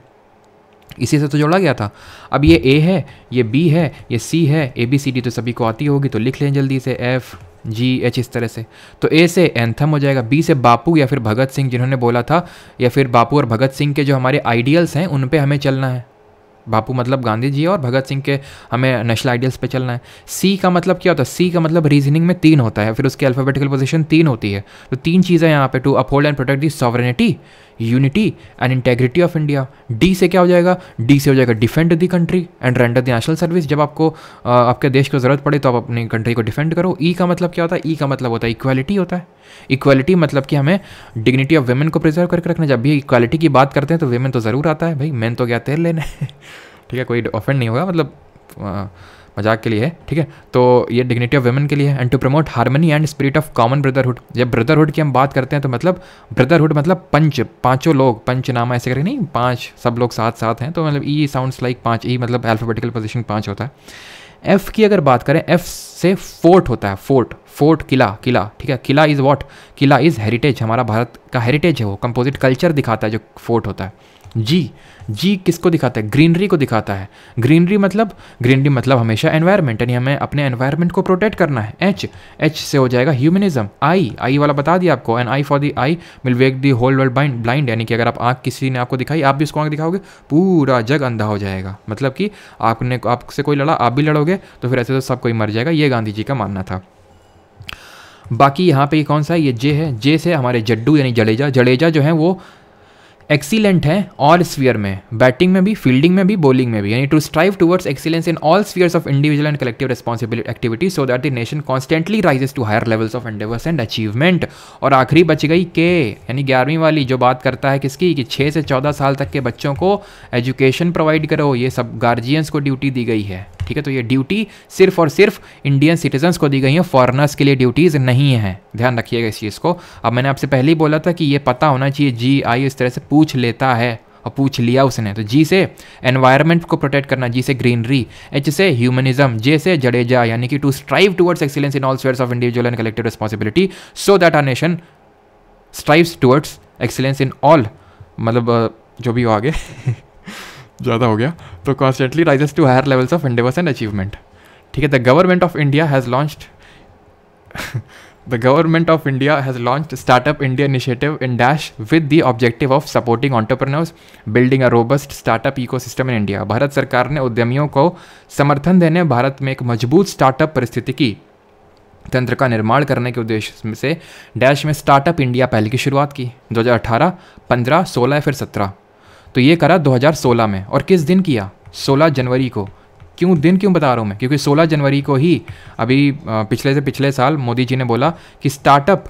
इसी से तो जोड़ा गया था अब ये ए है ये बी है ये सी है ए बी सी डी तो सभी को आती होगी तो लिख लें जल्दी से एफ़ जी एच इस तरह से तो ए से एंथम हो जाएगा बी से बापू या फिर भगत सिंह जिन्होंने बोला था या फिर बापू और भगत सिंह के जो हमारे आइडियल्स हैं उन पर हमें चलना है बापू मतलब गांधी जी और भगत सिंह के हमें नेशनल आइडियल्स पे चलना है सी का मतलब क्या होता है सी का मतलब रीजनिंग में तीन होता है फिर उसकी अल्फाबेटिकल पोजीशन तीन होती है तो तीन चीज़ें यहाँ पे to uphold and protect the sovereignty unity and integrity of India D से क्या हो जाएगा डी से हो जाएगा defend the country and render the national service जब आपको आपके देश को ज़रूरत पड़े तो आप अपनी कंट्री को डिफेंड करो ई e का मतलब क्या होता है ई e का मतलब होता है इक्वालिटी होता है इक्वालिटी मतलब कि हमें डिग्निटी ऑफ वेमेन को प्रिजर्व करके रखना जब भी इक्वालिटी की बात करते हैं तो वेमेन तो ज़रूर आता है भाई मैन तो क्या तेल लेने <laughs> ठीक है कोई ऑफेंड नहीं होगा मतलब मजाक के लिए है ठीक है तो ये डिग्निटी ऑफ वेमन के लिए and to promote harmony and spirit of common brotherhood जब ब्रदरहुड की हम बात करते हैं तो मतलब ब्रदरहुड मतलब पंच पांचों लोग पंचनामा ऐसे करके नहीं पांच सब लोग साथ साथ हैं तो मतलब ई साउंड्स लाइक पाँच ई मतलब एल्फाबेटिकल पोजिशन पाँच होता है एफ़ की अगर बात करें एफ़ से फोर्ट होता है फोर्ट फोर्ट किला किला ठीक है किला इज़ वॉट किला इज़ हेरिटेज हमारा भारत का हेरिटेज है वो कंपोजिट कल्चर दिखाता है जो फोर्ट होता है जी जी किसको दिखाता है ग्रीनरी को दिखाता है ग्रीनरी मतलब ग्रीनरी मतलब हमेशा एनवायरनमेंट यानी हमें अपने एनवायरनमेंट को प्रोटेक्ट करना है एच एच से हो जाएगा ह्यूमनिज्म आई आई वाला बता दिया आपको and eye for the eye will wake the whole world bind blind यानी कि अगर आप आँख किसी ने आपको दिखाई आप भी उसको आँख दिखाओगे पूरा जग अंधा हो जाएगा मतलब कि आपने आपसे कोई लड़ा आप भी लड़ोगे तो फिर ऐसे तो सब कोई मर जाएगा ये गांधी जी का मानना था बाकी यहाँ पे कौन सा है ये जे है जे से हमारे जड्डू यानी जडेजा जडेजा जो है वो एक्सीलेंट है ऑल स्फीयर में बैटिंग में भी फील्डिंग में भी बॉलिंग में भी यानी to strive towards excellence in all spheres of individual and collective responsibility activity so that the nation constantly rises to higher levels of endeavours and achievement और आखिरी बच गई के यानी ग्यारहवीं वाली जो बात करता है किसकी कि छः से चौदह साल तक के बच्चों को एजुकेशन प्रोवाइड करो ये सब गार्जियंस को ड्यूटी दी गई है ठीक है तो ये ड्यूटी सिर्फ और सिर्फ इंडियन सिटीजन्स को दी गई है फॉरनर्स के लिए ड्यूटीज़ नहीं है ध्यान रखिएगा इस चीज़ को अब मैंने आपसे पहले ही बोला था कि ये पता होना चाहिए जी आई इस तरह से पूछ लेता है और पूछ लिया उसने तो जी से एनवायरनमेंट को प्रोटेक्ट करना जी से ग्रीनरी एच से ह्यूमनिज्म जे से जडेजा यानी कि to strive towards excellence in all spheres of individual and collective responsibility so that our nation strives towards excellence in all मतलब जो भी हो आगे <laughs> ज़्यादा हो गया तो constantly rises to higher levels of endeavours and achievement ठीक है the government of India has launch the government of India has launch startup India initiative in dash with the objective of supporting entrepreneurs building a robust startup ecosystem in India Bharat सरकार ने उद्यमियों को समर्थन देने भारत में एक मजबूत startup परिस्थितिकी तंत्र का निर्माण करने के उद्देश्य से डैश में स्टार्टअप इंडिया पहल की शुरुआत की 2018, 15, 16 फिर 17 तो ये करा 2016 में और किस दिन किया 16 जनवरी को क्यों दिन क्यों बता रहा हूँ मैं क्योंकि 16 जनवरी को ही अभी पिछले से पिछले साल मोदी जी ने बोला कि स्टार्टअप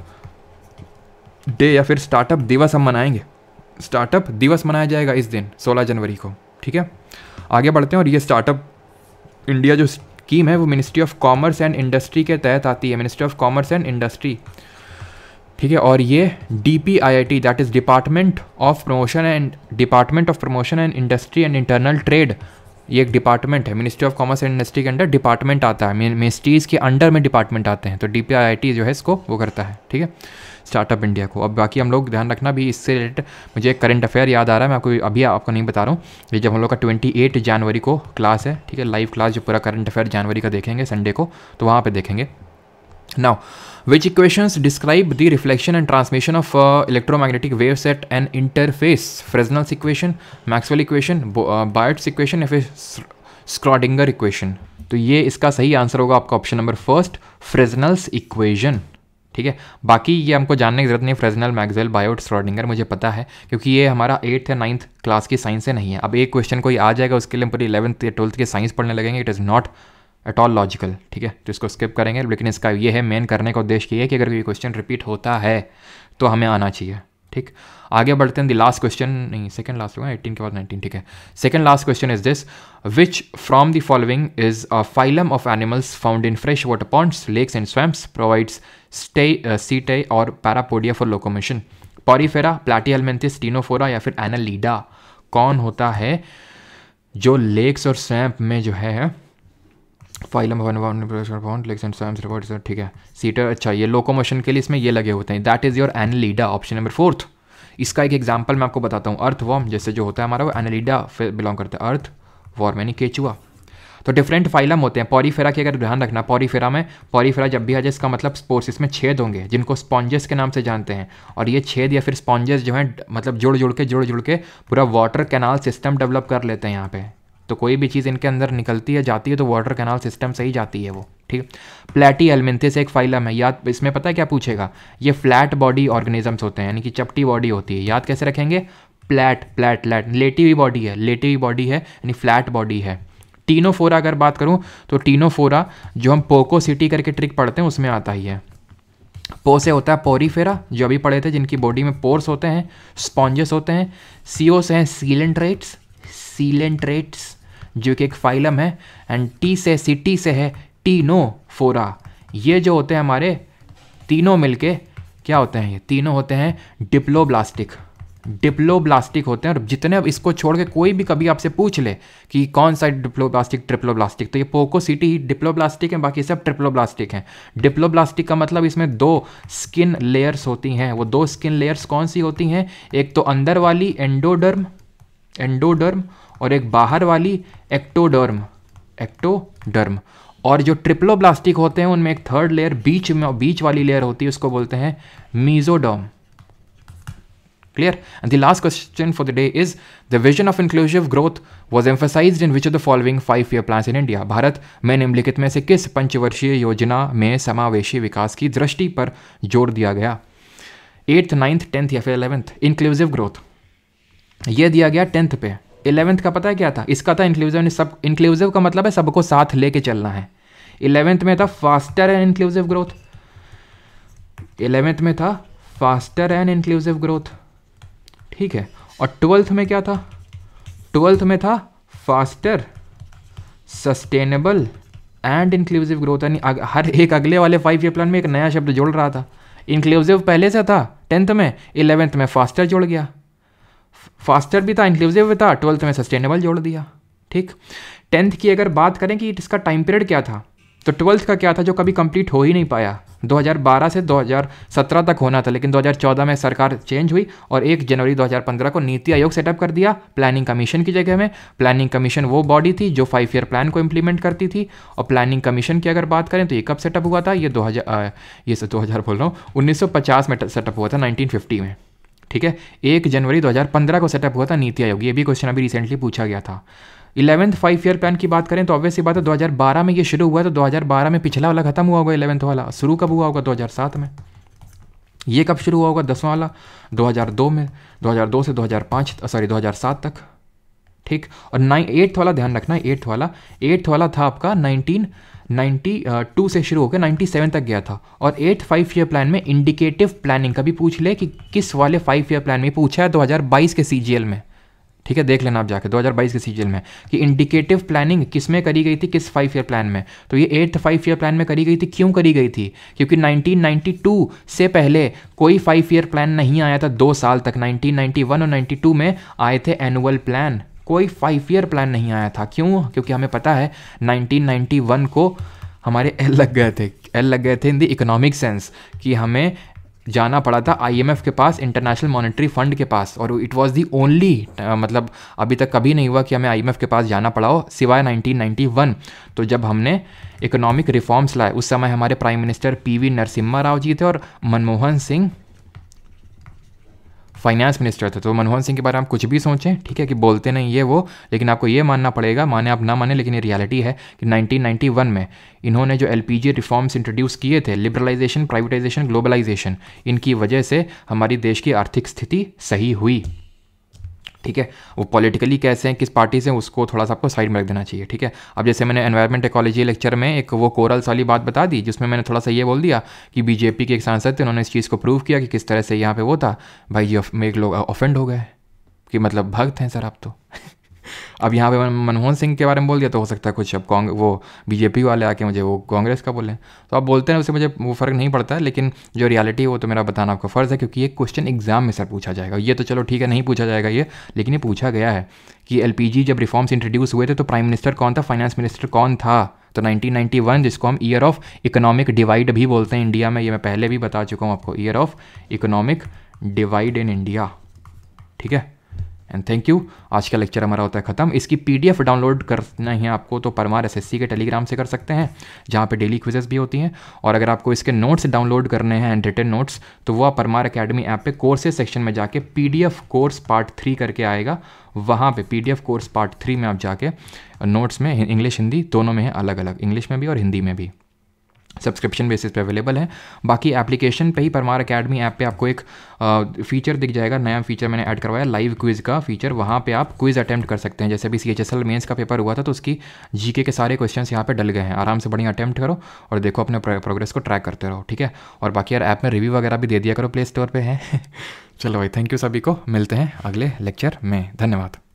डे या फिर स्टार्टअप दिवस हम मनाएंगे स्टार्टअप दिवस मनाया जाएगा इस दिन 16 जनवरी को ठीक है आगे बढ़ते हैं और ये स्टार्टअप इंडिया जो स्कीम है वो ministry of commerce and industry के तहत आती है ministry of commerce and industry ठीक है और ये D P I I T that is department of promotion and department of promotion and industry and internal trade ये एक डिपार्टमेंट है ministry of commerce and industry के अंडर डिपार्टमेंट आता है मिनिस्ट्रीज़ के अंडर में डिपार्टमेंट आते हैं तो D P I I T जो है इसको वो करता है ठीक है स्टार्टअप इंडिया को अब बाकी हम लोग ध्यान रखना भी इससे रिलेटेड मुझे एक करंट अफेयर याद आ रहा है मैं आपको अभी आपको नहीं बता रहा हूँ ये जब हम लोग का ट्वेंटी एट जनवरी को क्लास है ठीक है लाइव क्लास जो पूरा करंट अफेयर जनवरी का देखेंगे संडे को तो वहाँ पर देखेंगे now which equations describe the reflection and transmission of uh, electromagnetic waves at an interface? Fresnel's equation, Maxwell equation Biot's equation या फिर स्क्रॉडिंगर इक्वेशन तो ये इसका सही आंसर होगा आपका option number first Fresnel's equation ठीक है बाकी ये हमको जानने की जरूरत नहीं फ्रेजनल मैक्सवेल बायोट स्क्रॉडिंगर मुझे पता है क्योंकि ये हमारा एट्थ या नाइन्थ क्लास की साइंस से नहीं है अब एक क्वेश्चन कोई आ जाएगा उसके लिए हम पूरी इलेवंथ या ट्वेल्थ के साइंस पढ़ने लगेंगे it is not at all logical ठीक है तो इसको स्किप करेंगे लेकिन इसका ये है मेन करने का उद्देश्य ये है कि अगर कोई क्वेश्चन रिपीट होता है तो हमें आना चाहिए ठीक आगे बढ़ते हैं द लास्ट क्वेश्चन नहीं सेकंड लास्ट होगा 18 के बाद नाइनटीन ठीक है second last question is this which from the following is a phylum of animals found in fresh water ponds lakes and swamps provides stay setae और parapodia for locomotion Porifera Platyhelminthes Ctenophora या फिर Annelida कौन होता है जो lakes और swamp में जो है फाइलम वन लेग्स एंड ठीक है सीटर अच्छा ये लोकोमोशन के लिए इसमें ये लगे होते हैं that is your Annelida option number fourth इसका एक एग्जाम्पल मैं आपको बताता हूँ अर्थ वॉर्म जैसे जो होता है हमारा वो एनलीडा बिलोंग करता है अर्थ वॉर्म यानी केचुआ तो डिफरेंट फाइलम होते हैं पॉरीफेरा की अगर ध्यान रखना पॉरीफेरा में पॉरीफेरा जब भी आ जाए इसका मतलब स्पोर्स इसमें छेद होंगे जिनको स्पॉन्जेस के नाम से जानते हैं और ये छेद या फिर स्पॉन्जेस जो है मतलब जुड़ जुड़ के जुड़ जुड़ के पूरा वाटर कैनाल सिस्टम डेवलप कर लेते हैं यहाँ पे तो कोई भी चीज़ इनके अंदर निकलती है जाती है तो वाटर कैनाल सिस्टम से ही जाती है वो ठीक है प्लेटी एलमिंथिस एक फाइलम है याद इसमें पता है क्या पूछेगा ये फ्लैट बॉडी ऑर्गेनिजम्स होते हैं यानी कि चपटी बॉडी होती है याद कैसे रखेंगे प्लेट प्लेट लेट लेटी हुई बॉडी है लेटी हुई बॉडी है यानी फ्लैट बॉडी है टीनोफोरा अगर बात करूँ तो टीनोफोरा जो हम पोको सिटी करके ट्रिक पढ़ते हैं उसमें आता ही है पो से होता है पोरीफेरा जो अभी पढ़े थे जिनकी बॉडी में पोर्स होते हैं स्पॉन्जेस होते हैं सीओ से हैं सीलेंट्रेट्स सीलेंट्रेट्स जो कि एक फाइलम है एंड टी से सिटी से है टीनो फोरा ये जो होते हैं हमारे तीनों मिलके क्या होते हैं ये तीनों होते हैं डिप्लोब्लास्टिक डिप्लोब्लास्टिक होते हैं और जितने अब इसको छोड़ के कोई भी कभी आपसे पूछ ले कि कौन सा डिप्लोब्लास्टिक ट्रिप्लोब्लास्टिक तो ये पोको सिटी ही डिप्लोब्लास्टिक है बाकी सब ट्रिप्लोब्लास्टिक हैं डिप्लोब्लास्टिक का मतलब इसमें दो स्किन लेयर्स होती हैं वो दो स्किन लेयर्स कौन सी होती हैं एक तो अंदर वाली एंडोडर्म एंडोडर्म और एक बाहर वाली एक्टोडर्म एक्टोडर्म और जो ट्रिप्लोब्लास्टिक होते हैं उनमें एक थर्ड लेयर बीच में बीच वाली लेयर होती है उसको बोलते हैं mesoderm clear and the question for the day is the vision of inclusive growth was emphasise in which which of the following five year plans in india में निम्नलिखित में से किस पंचवर्षीय योजना में समावेशी विकास की दृष्टि पर जोर दिया गया एट्थ नाइन्थ टेंथ या फिर इलेवेंथ इंक्लूसिव ग्रोथ यह दिया गया टेंथ पे इलेवेंथ का पता है क्या था इसका था इंक्लूसिव सब इंक्लूसिव का मतलब है सबको साथ लेके चलना है इलेवेंथ में था faster and inclusive growth eleventh में था फास्टर एंड इंक्लूसिव ग्रोथ ठीक है और ट्वेल्थ में क्या था ट्वेल्थ में था faster sustainable and inclusive growth यानी हर एक अगले वाले फाइव ईयर प्लान में एक नया शब्द जोड़ रहा था इंक्लूसिव पहले से था टेंथ में इलेवेंथ में फास्टर जोड़ गया फास्टर भी था इंक्लूसिव भी था ट्वेल्थ में सस्टेनेबल जोड़ दिया ठीक टेंथ की अगर बात करें कि इसका टाइम पीरियड क्या था तो ट्वेल्थ का क्या था जो कभी कंप्लीट हो ही नहीं पाया 2012 से 2017 तक होना था लेकिन 2014 में सरकार चेंज हुई और 1 जनवरी 2015 को नीति आयोग सेटअप कर दिया प्लानिंग कमीशन की जगह में प्लानिंग कमीशन वो बॉडी थी जो फाइव ईयर प्लान को इम्प्लीमेंट करती थी और प्लानिंग कमीशन की अगर बात करें तो ये कब सेटअप हुआ था ये दो हजार ये दो बोल रहा हूँ उन्नीस में सेटअप हुआ था नाइनटीन में ठीक है एक जनवरी 2015 को सेटअप हुआ था नीति आयोग ये भी क्वेश्चन अभी रिसेंटली पूछा गया था इलेवंथ फाइव ईयर प्लान की बात करें तो ऑब्वियसली बात है 2012 में ये शुरू हुआ तो 2012 में पिछला वाला खत्म हुआ होगा इलेवंथ वाला शुरू कब हुआ होगा 2007 में ये कब शुरू हुआ होगा दसवां वाला 2002 में 2002 से 2005 सॉरी 2007 तक ठीक और नाइन एट्थ वाला ध्यान रखना एट्थ वाला एट्थ वाला था आपका नाइनटीन नाइन्टी टू से शुरू होकर नाइन्टी सेवन तक गया था और एट फाइव ईयर प्लान में इंडिकेटिव प्लानिंग का भी पूछ ले कि किस वाले फाइव ईयर प्लान में पूछा है 2022 के सी में ठीक है देख लेना आप जाकर 2022 के एल में कि इंडिकेटिव प्लानिंग किस में करी गई थी किस फाइव ईयर प्लान में तो ये एट्थ फाइव ईयर प्लान में करी गई थी क्यों करी गई थी क्योंकि 1992 से पहले कोई फाइव ईयर प्लान नहीं आया था दो साल तक 1991 और 92 में आए थे एनुअल प्लान कोई फाइव ईयर प्लान नहीं आया था क्यों क्योंकि हमें पता है 1991 को हमारे एल लग गए थे एल लग गए थे इन द इकोनॉमिक सेंस कि हमें जाना पड़ा था आईएमएफ के पास इंटरनेशनल मॉनेटरी फंड के पास और इट वाज दी ओनली मतलब अभी तक कभी नहीं हुआ कि हमें आईएमएफ के पास जाना पड़ा हो सिवाय 1991 तो जब हमने इकोनॉमिक रिफॉर्म्स लाए उस समय हमारे प्राइम मिनिस्टर पीवी नरसिम्हा राव जी थे और मनमोहन सिंह फाइनेंस मिनिस्टर थे तो मनमोहन सिंह के बारे में आप कुछ भी सोचें ठीक है कि बोलते नहीं ये वो लेकिन आपको ये मानना पड़ेगा माने आप ना माने लेकिन ये रियलिटी है कि 1991 में इन्होंने जो एल रिफॉर्म्स इंट्रोड्यूस किए थे लिबरलाइजेशन प्राइवेटाइजेशन ग्लोबलाइजेशन इनकी वजह से हमारी देश की आर्थिक स्थिति सही हुई ठीक है वो पॉलिटिकली कैसे हैं किस पार्टी से उसको थोड़ा सा आपको साइड में रख देना चाहिए ठीक है अब जैसे मैंने एनवायरमेंट इकोलॉजी लेक्चर में एक वो कोरल वाली बात बता दी जिसमें मैंने थोड़ा सा ये बोल दिया कि बीजेपी के एक सांसद थे उन्होंने इस चीज़ को प्रूव किया कि किस तरह से यहाँ पे वो था भाई जी मेरे लोग ऑफेंड हो गए कि मतलब भक्त हैं सर आप तो <laughs> अब यहाँ पे मनमोहन सिंह के बारे में बोल दिया तो हो सकता है कुछ अब कांग वो बीजेपी वाले आके मुझे वो कांग्रेस का बोले तो आप बोलते हैं उससे मुझे वो फ़र्क नहीं पड़ता है लेकिन जो रियलिटी है वो तो मेरा बताना आपका फ़र्ज़ है क्योंकि ये क्वेश्चन एग्जाम में सर पूछा जाएगा ये तो चलो ठीक है नहीं पूछा जाएगा ये लेकिन ये पूछा गया है कि एल जब रिफॉर्म्स इंट्रोड्यूस हुए थे तो प्राइम मिनिस्टर कौन था फाइनेंस मिनिस्टर कौन था तो 1991 जिसको हम ईयर ऑफ इकोनॉमिक डिवाइड भी बोलते हैं इंडिया में ये मैं पहले भी बता चुका हूँ आपको year of economic divide in India ठीक है एंड थैंक यू आज का लेक्चर हमारा होता है खत्म इसकी पी डाउनलोड करना है आपको तो परमार एस के टेलीग्राम से कर सकते हैं जहाँ पे डेली क्विजेस भी होती हैं और अगर आपको इसके नोट्स डाउनलोड करने हैं एंड रिटर्न नोट्स तो वह परमार अकेडमी ऐप पे कोर्सेज सेक्शन में जाके एफ कोर्स पार्ट थ्री करके आएगा वहाँ पे एफ कोर्स पार्ट थ्री में आप जाके नोट्स में इंग्लिश हिंदी दोनों में है अलग अलग इंग्लिश में भी और हिंदी में भी सब्सक्रिप्शन बेसिस पे अवेलेबल है बाकी एप्लीकेशन पे ही परमार अकेडमी ऐप पे आपको एक फीचर दिख जाएगा नया फीचर मैंने ऐड करवाया लाइव क्विज़ का फीचर वहाँ पे आप क्विज़ अटैम्प्ट कर सकते हैं जैसे अभी C H S L mains का पेपर हुआ था तो उसकी जीके के सारे क्वेश्चन यहाँ पे डल गए हैं आराम से बढ़िया अटैम्प्ट करो और देखो अपने प्रोग्रेस को ट्रैक करते रहो ठीक है और बाकी यार ऐप में रिव्यू वगैरह भी दे दिया करो प्ले स्टोर पर है चलो भाई थैंक यू सभी को मिलते हैं अगले लेक्चर में धन्यवाद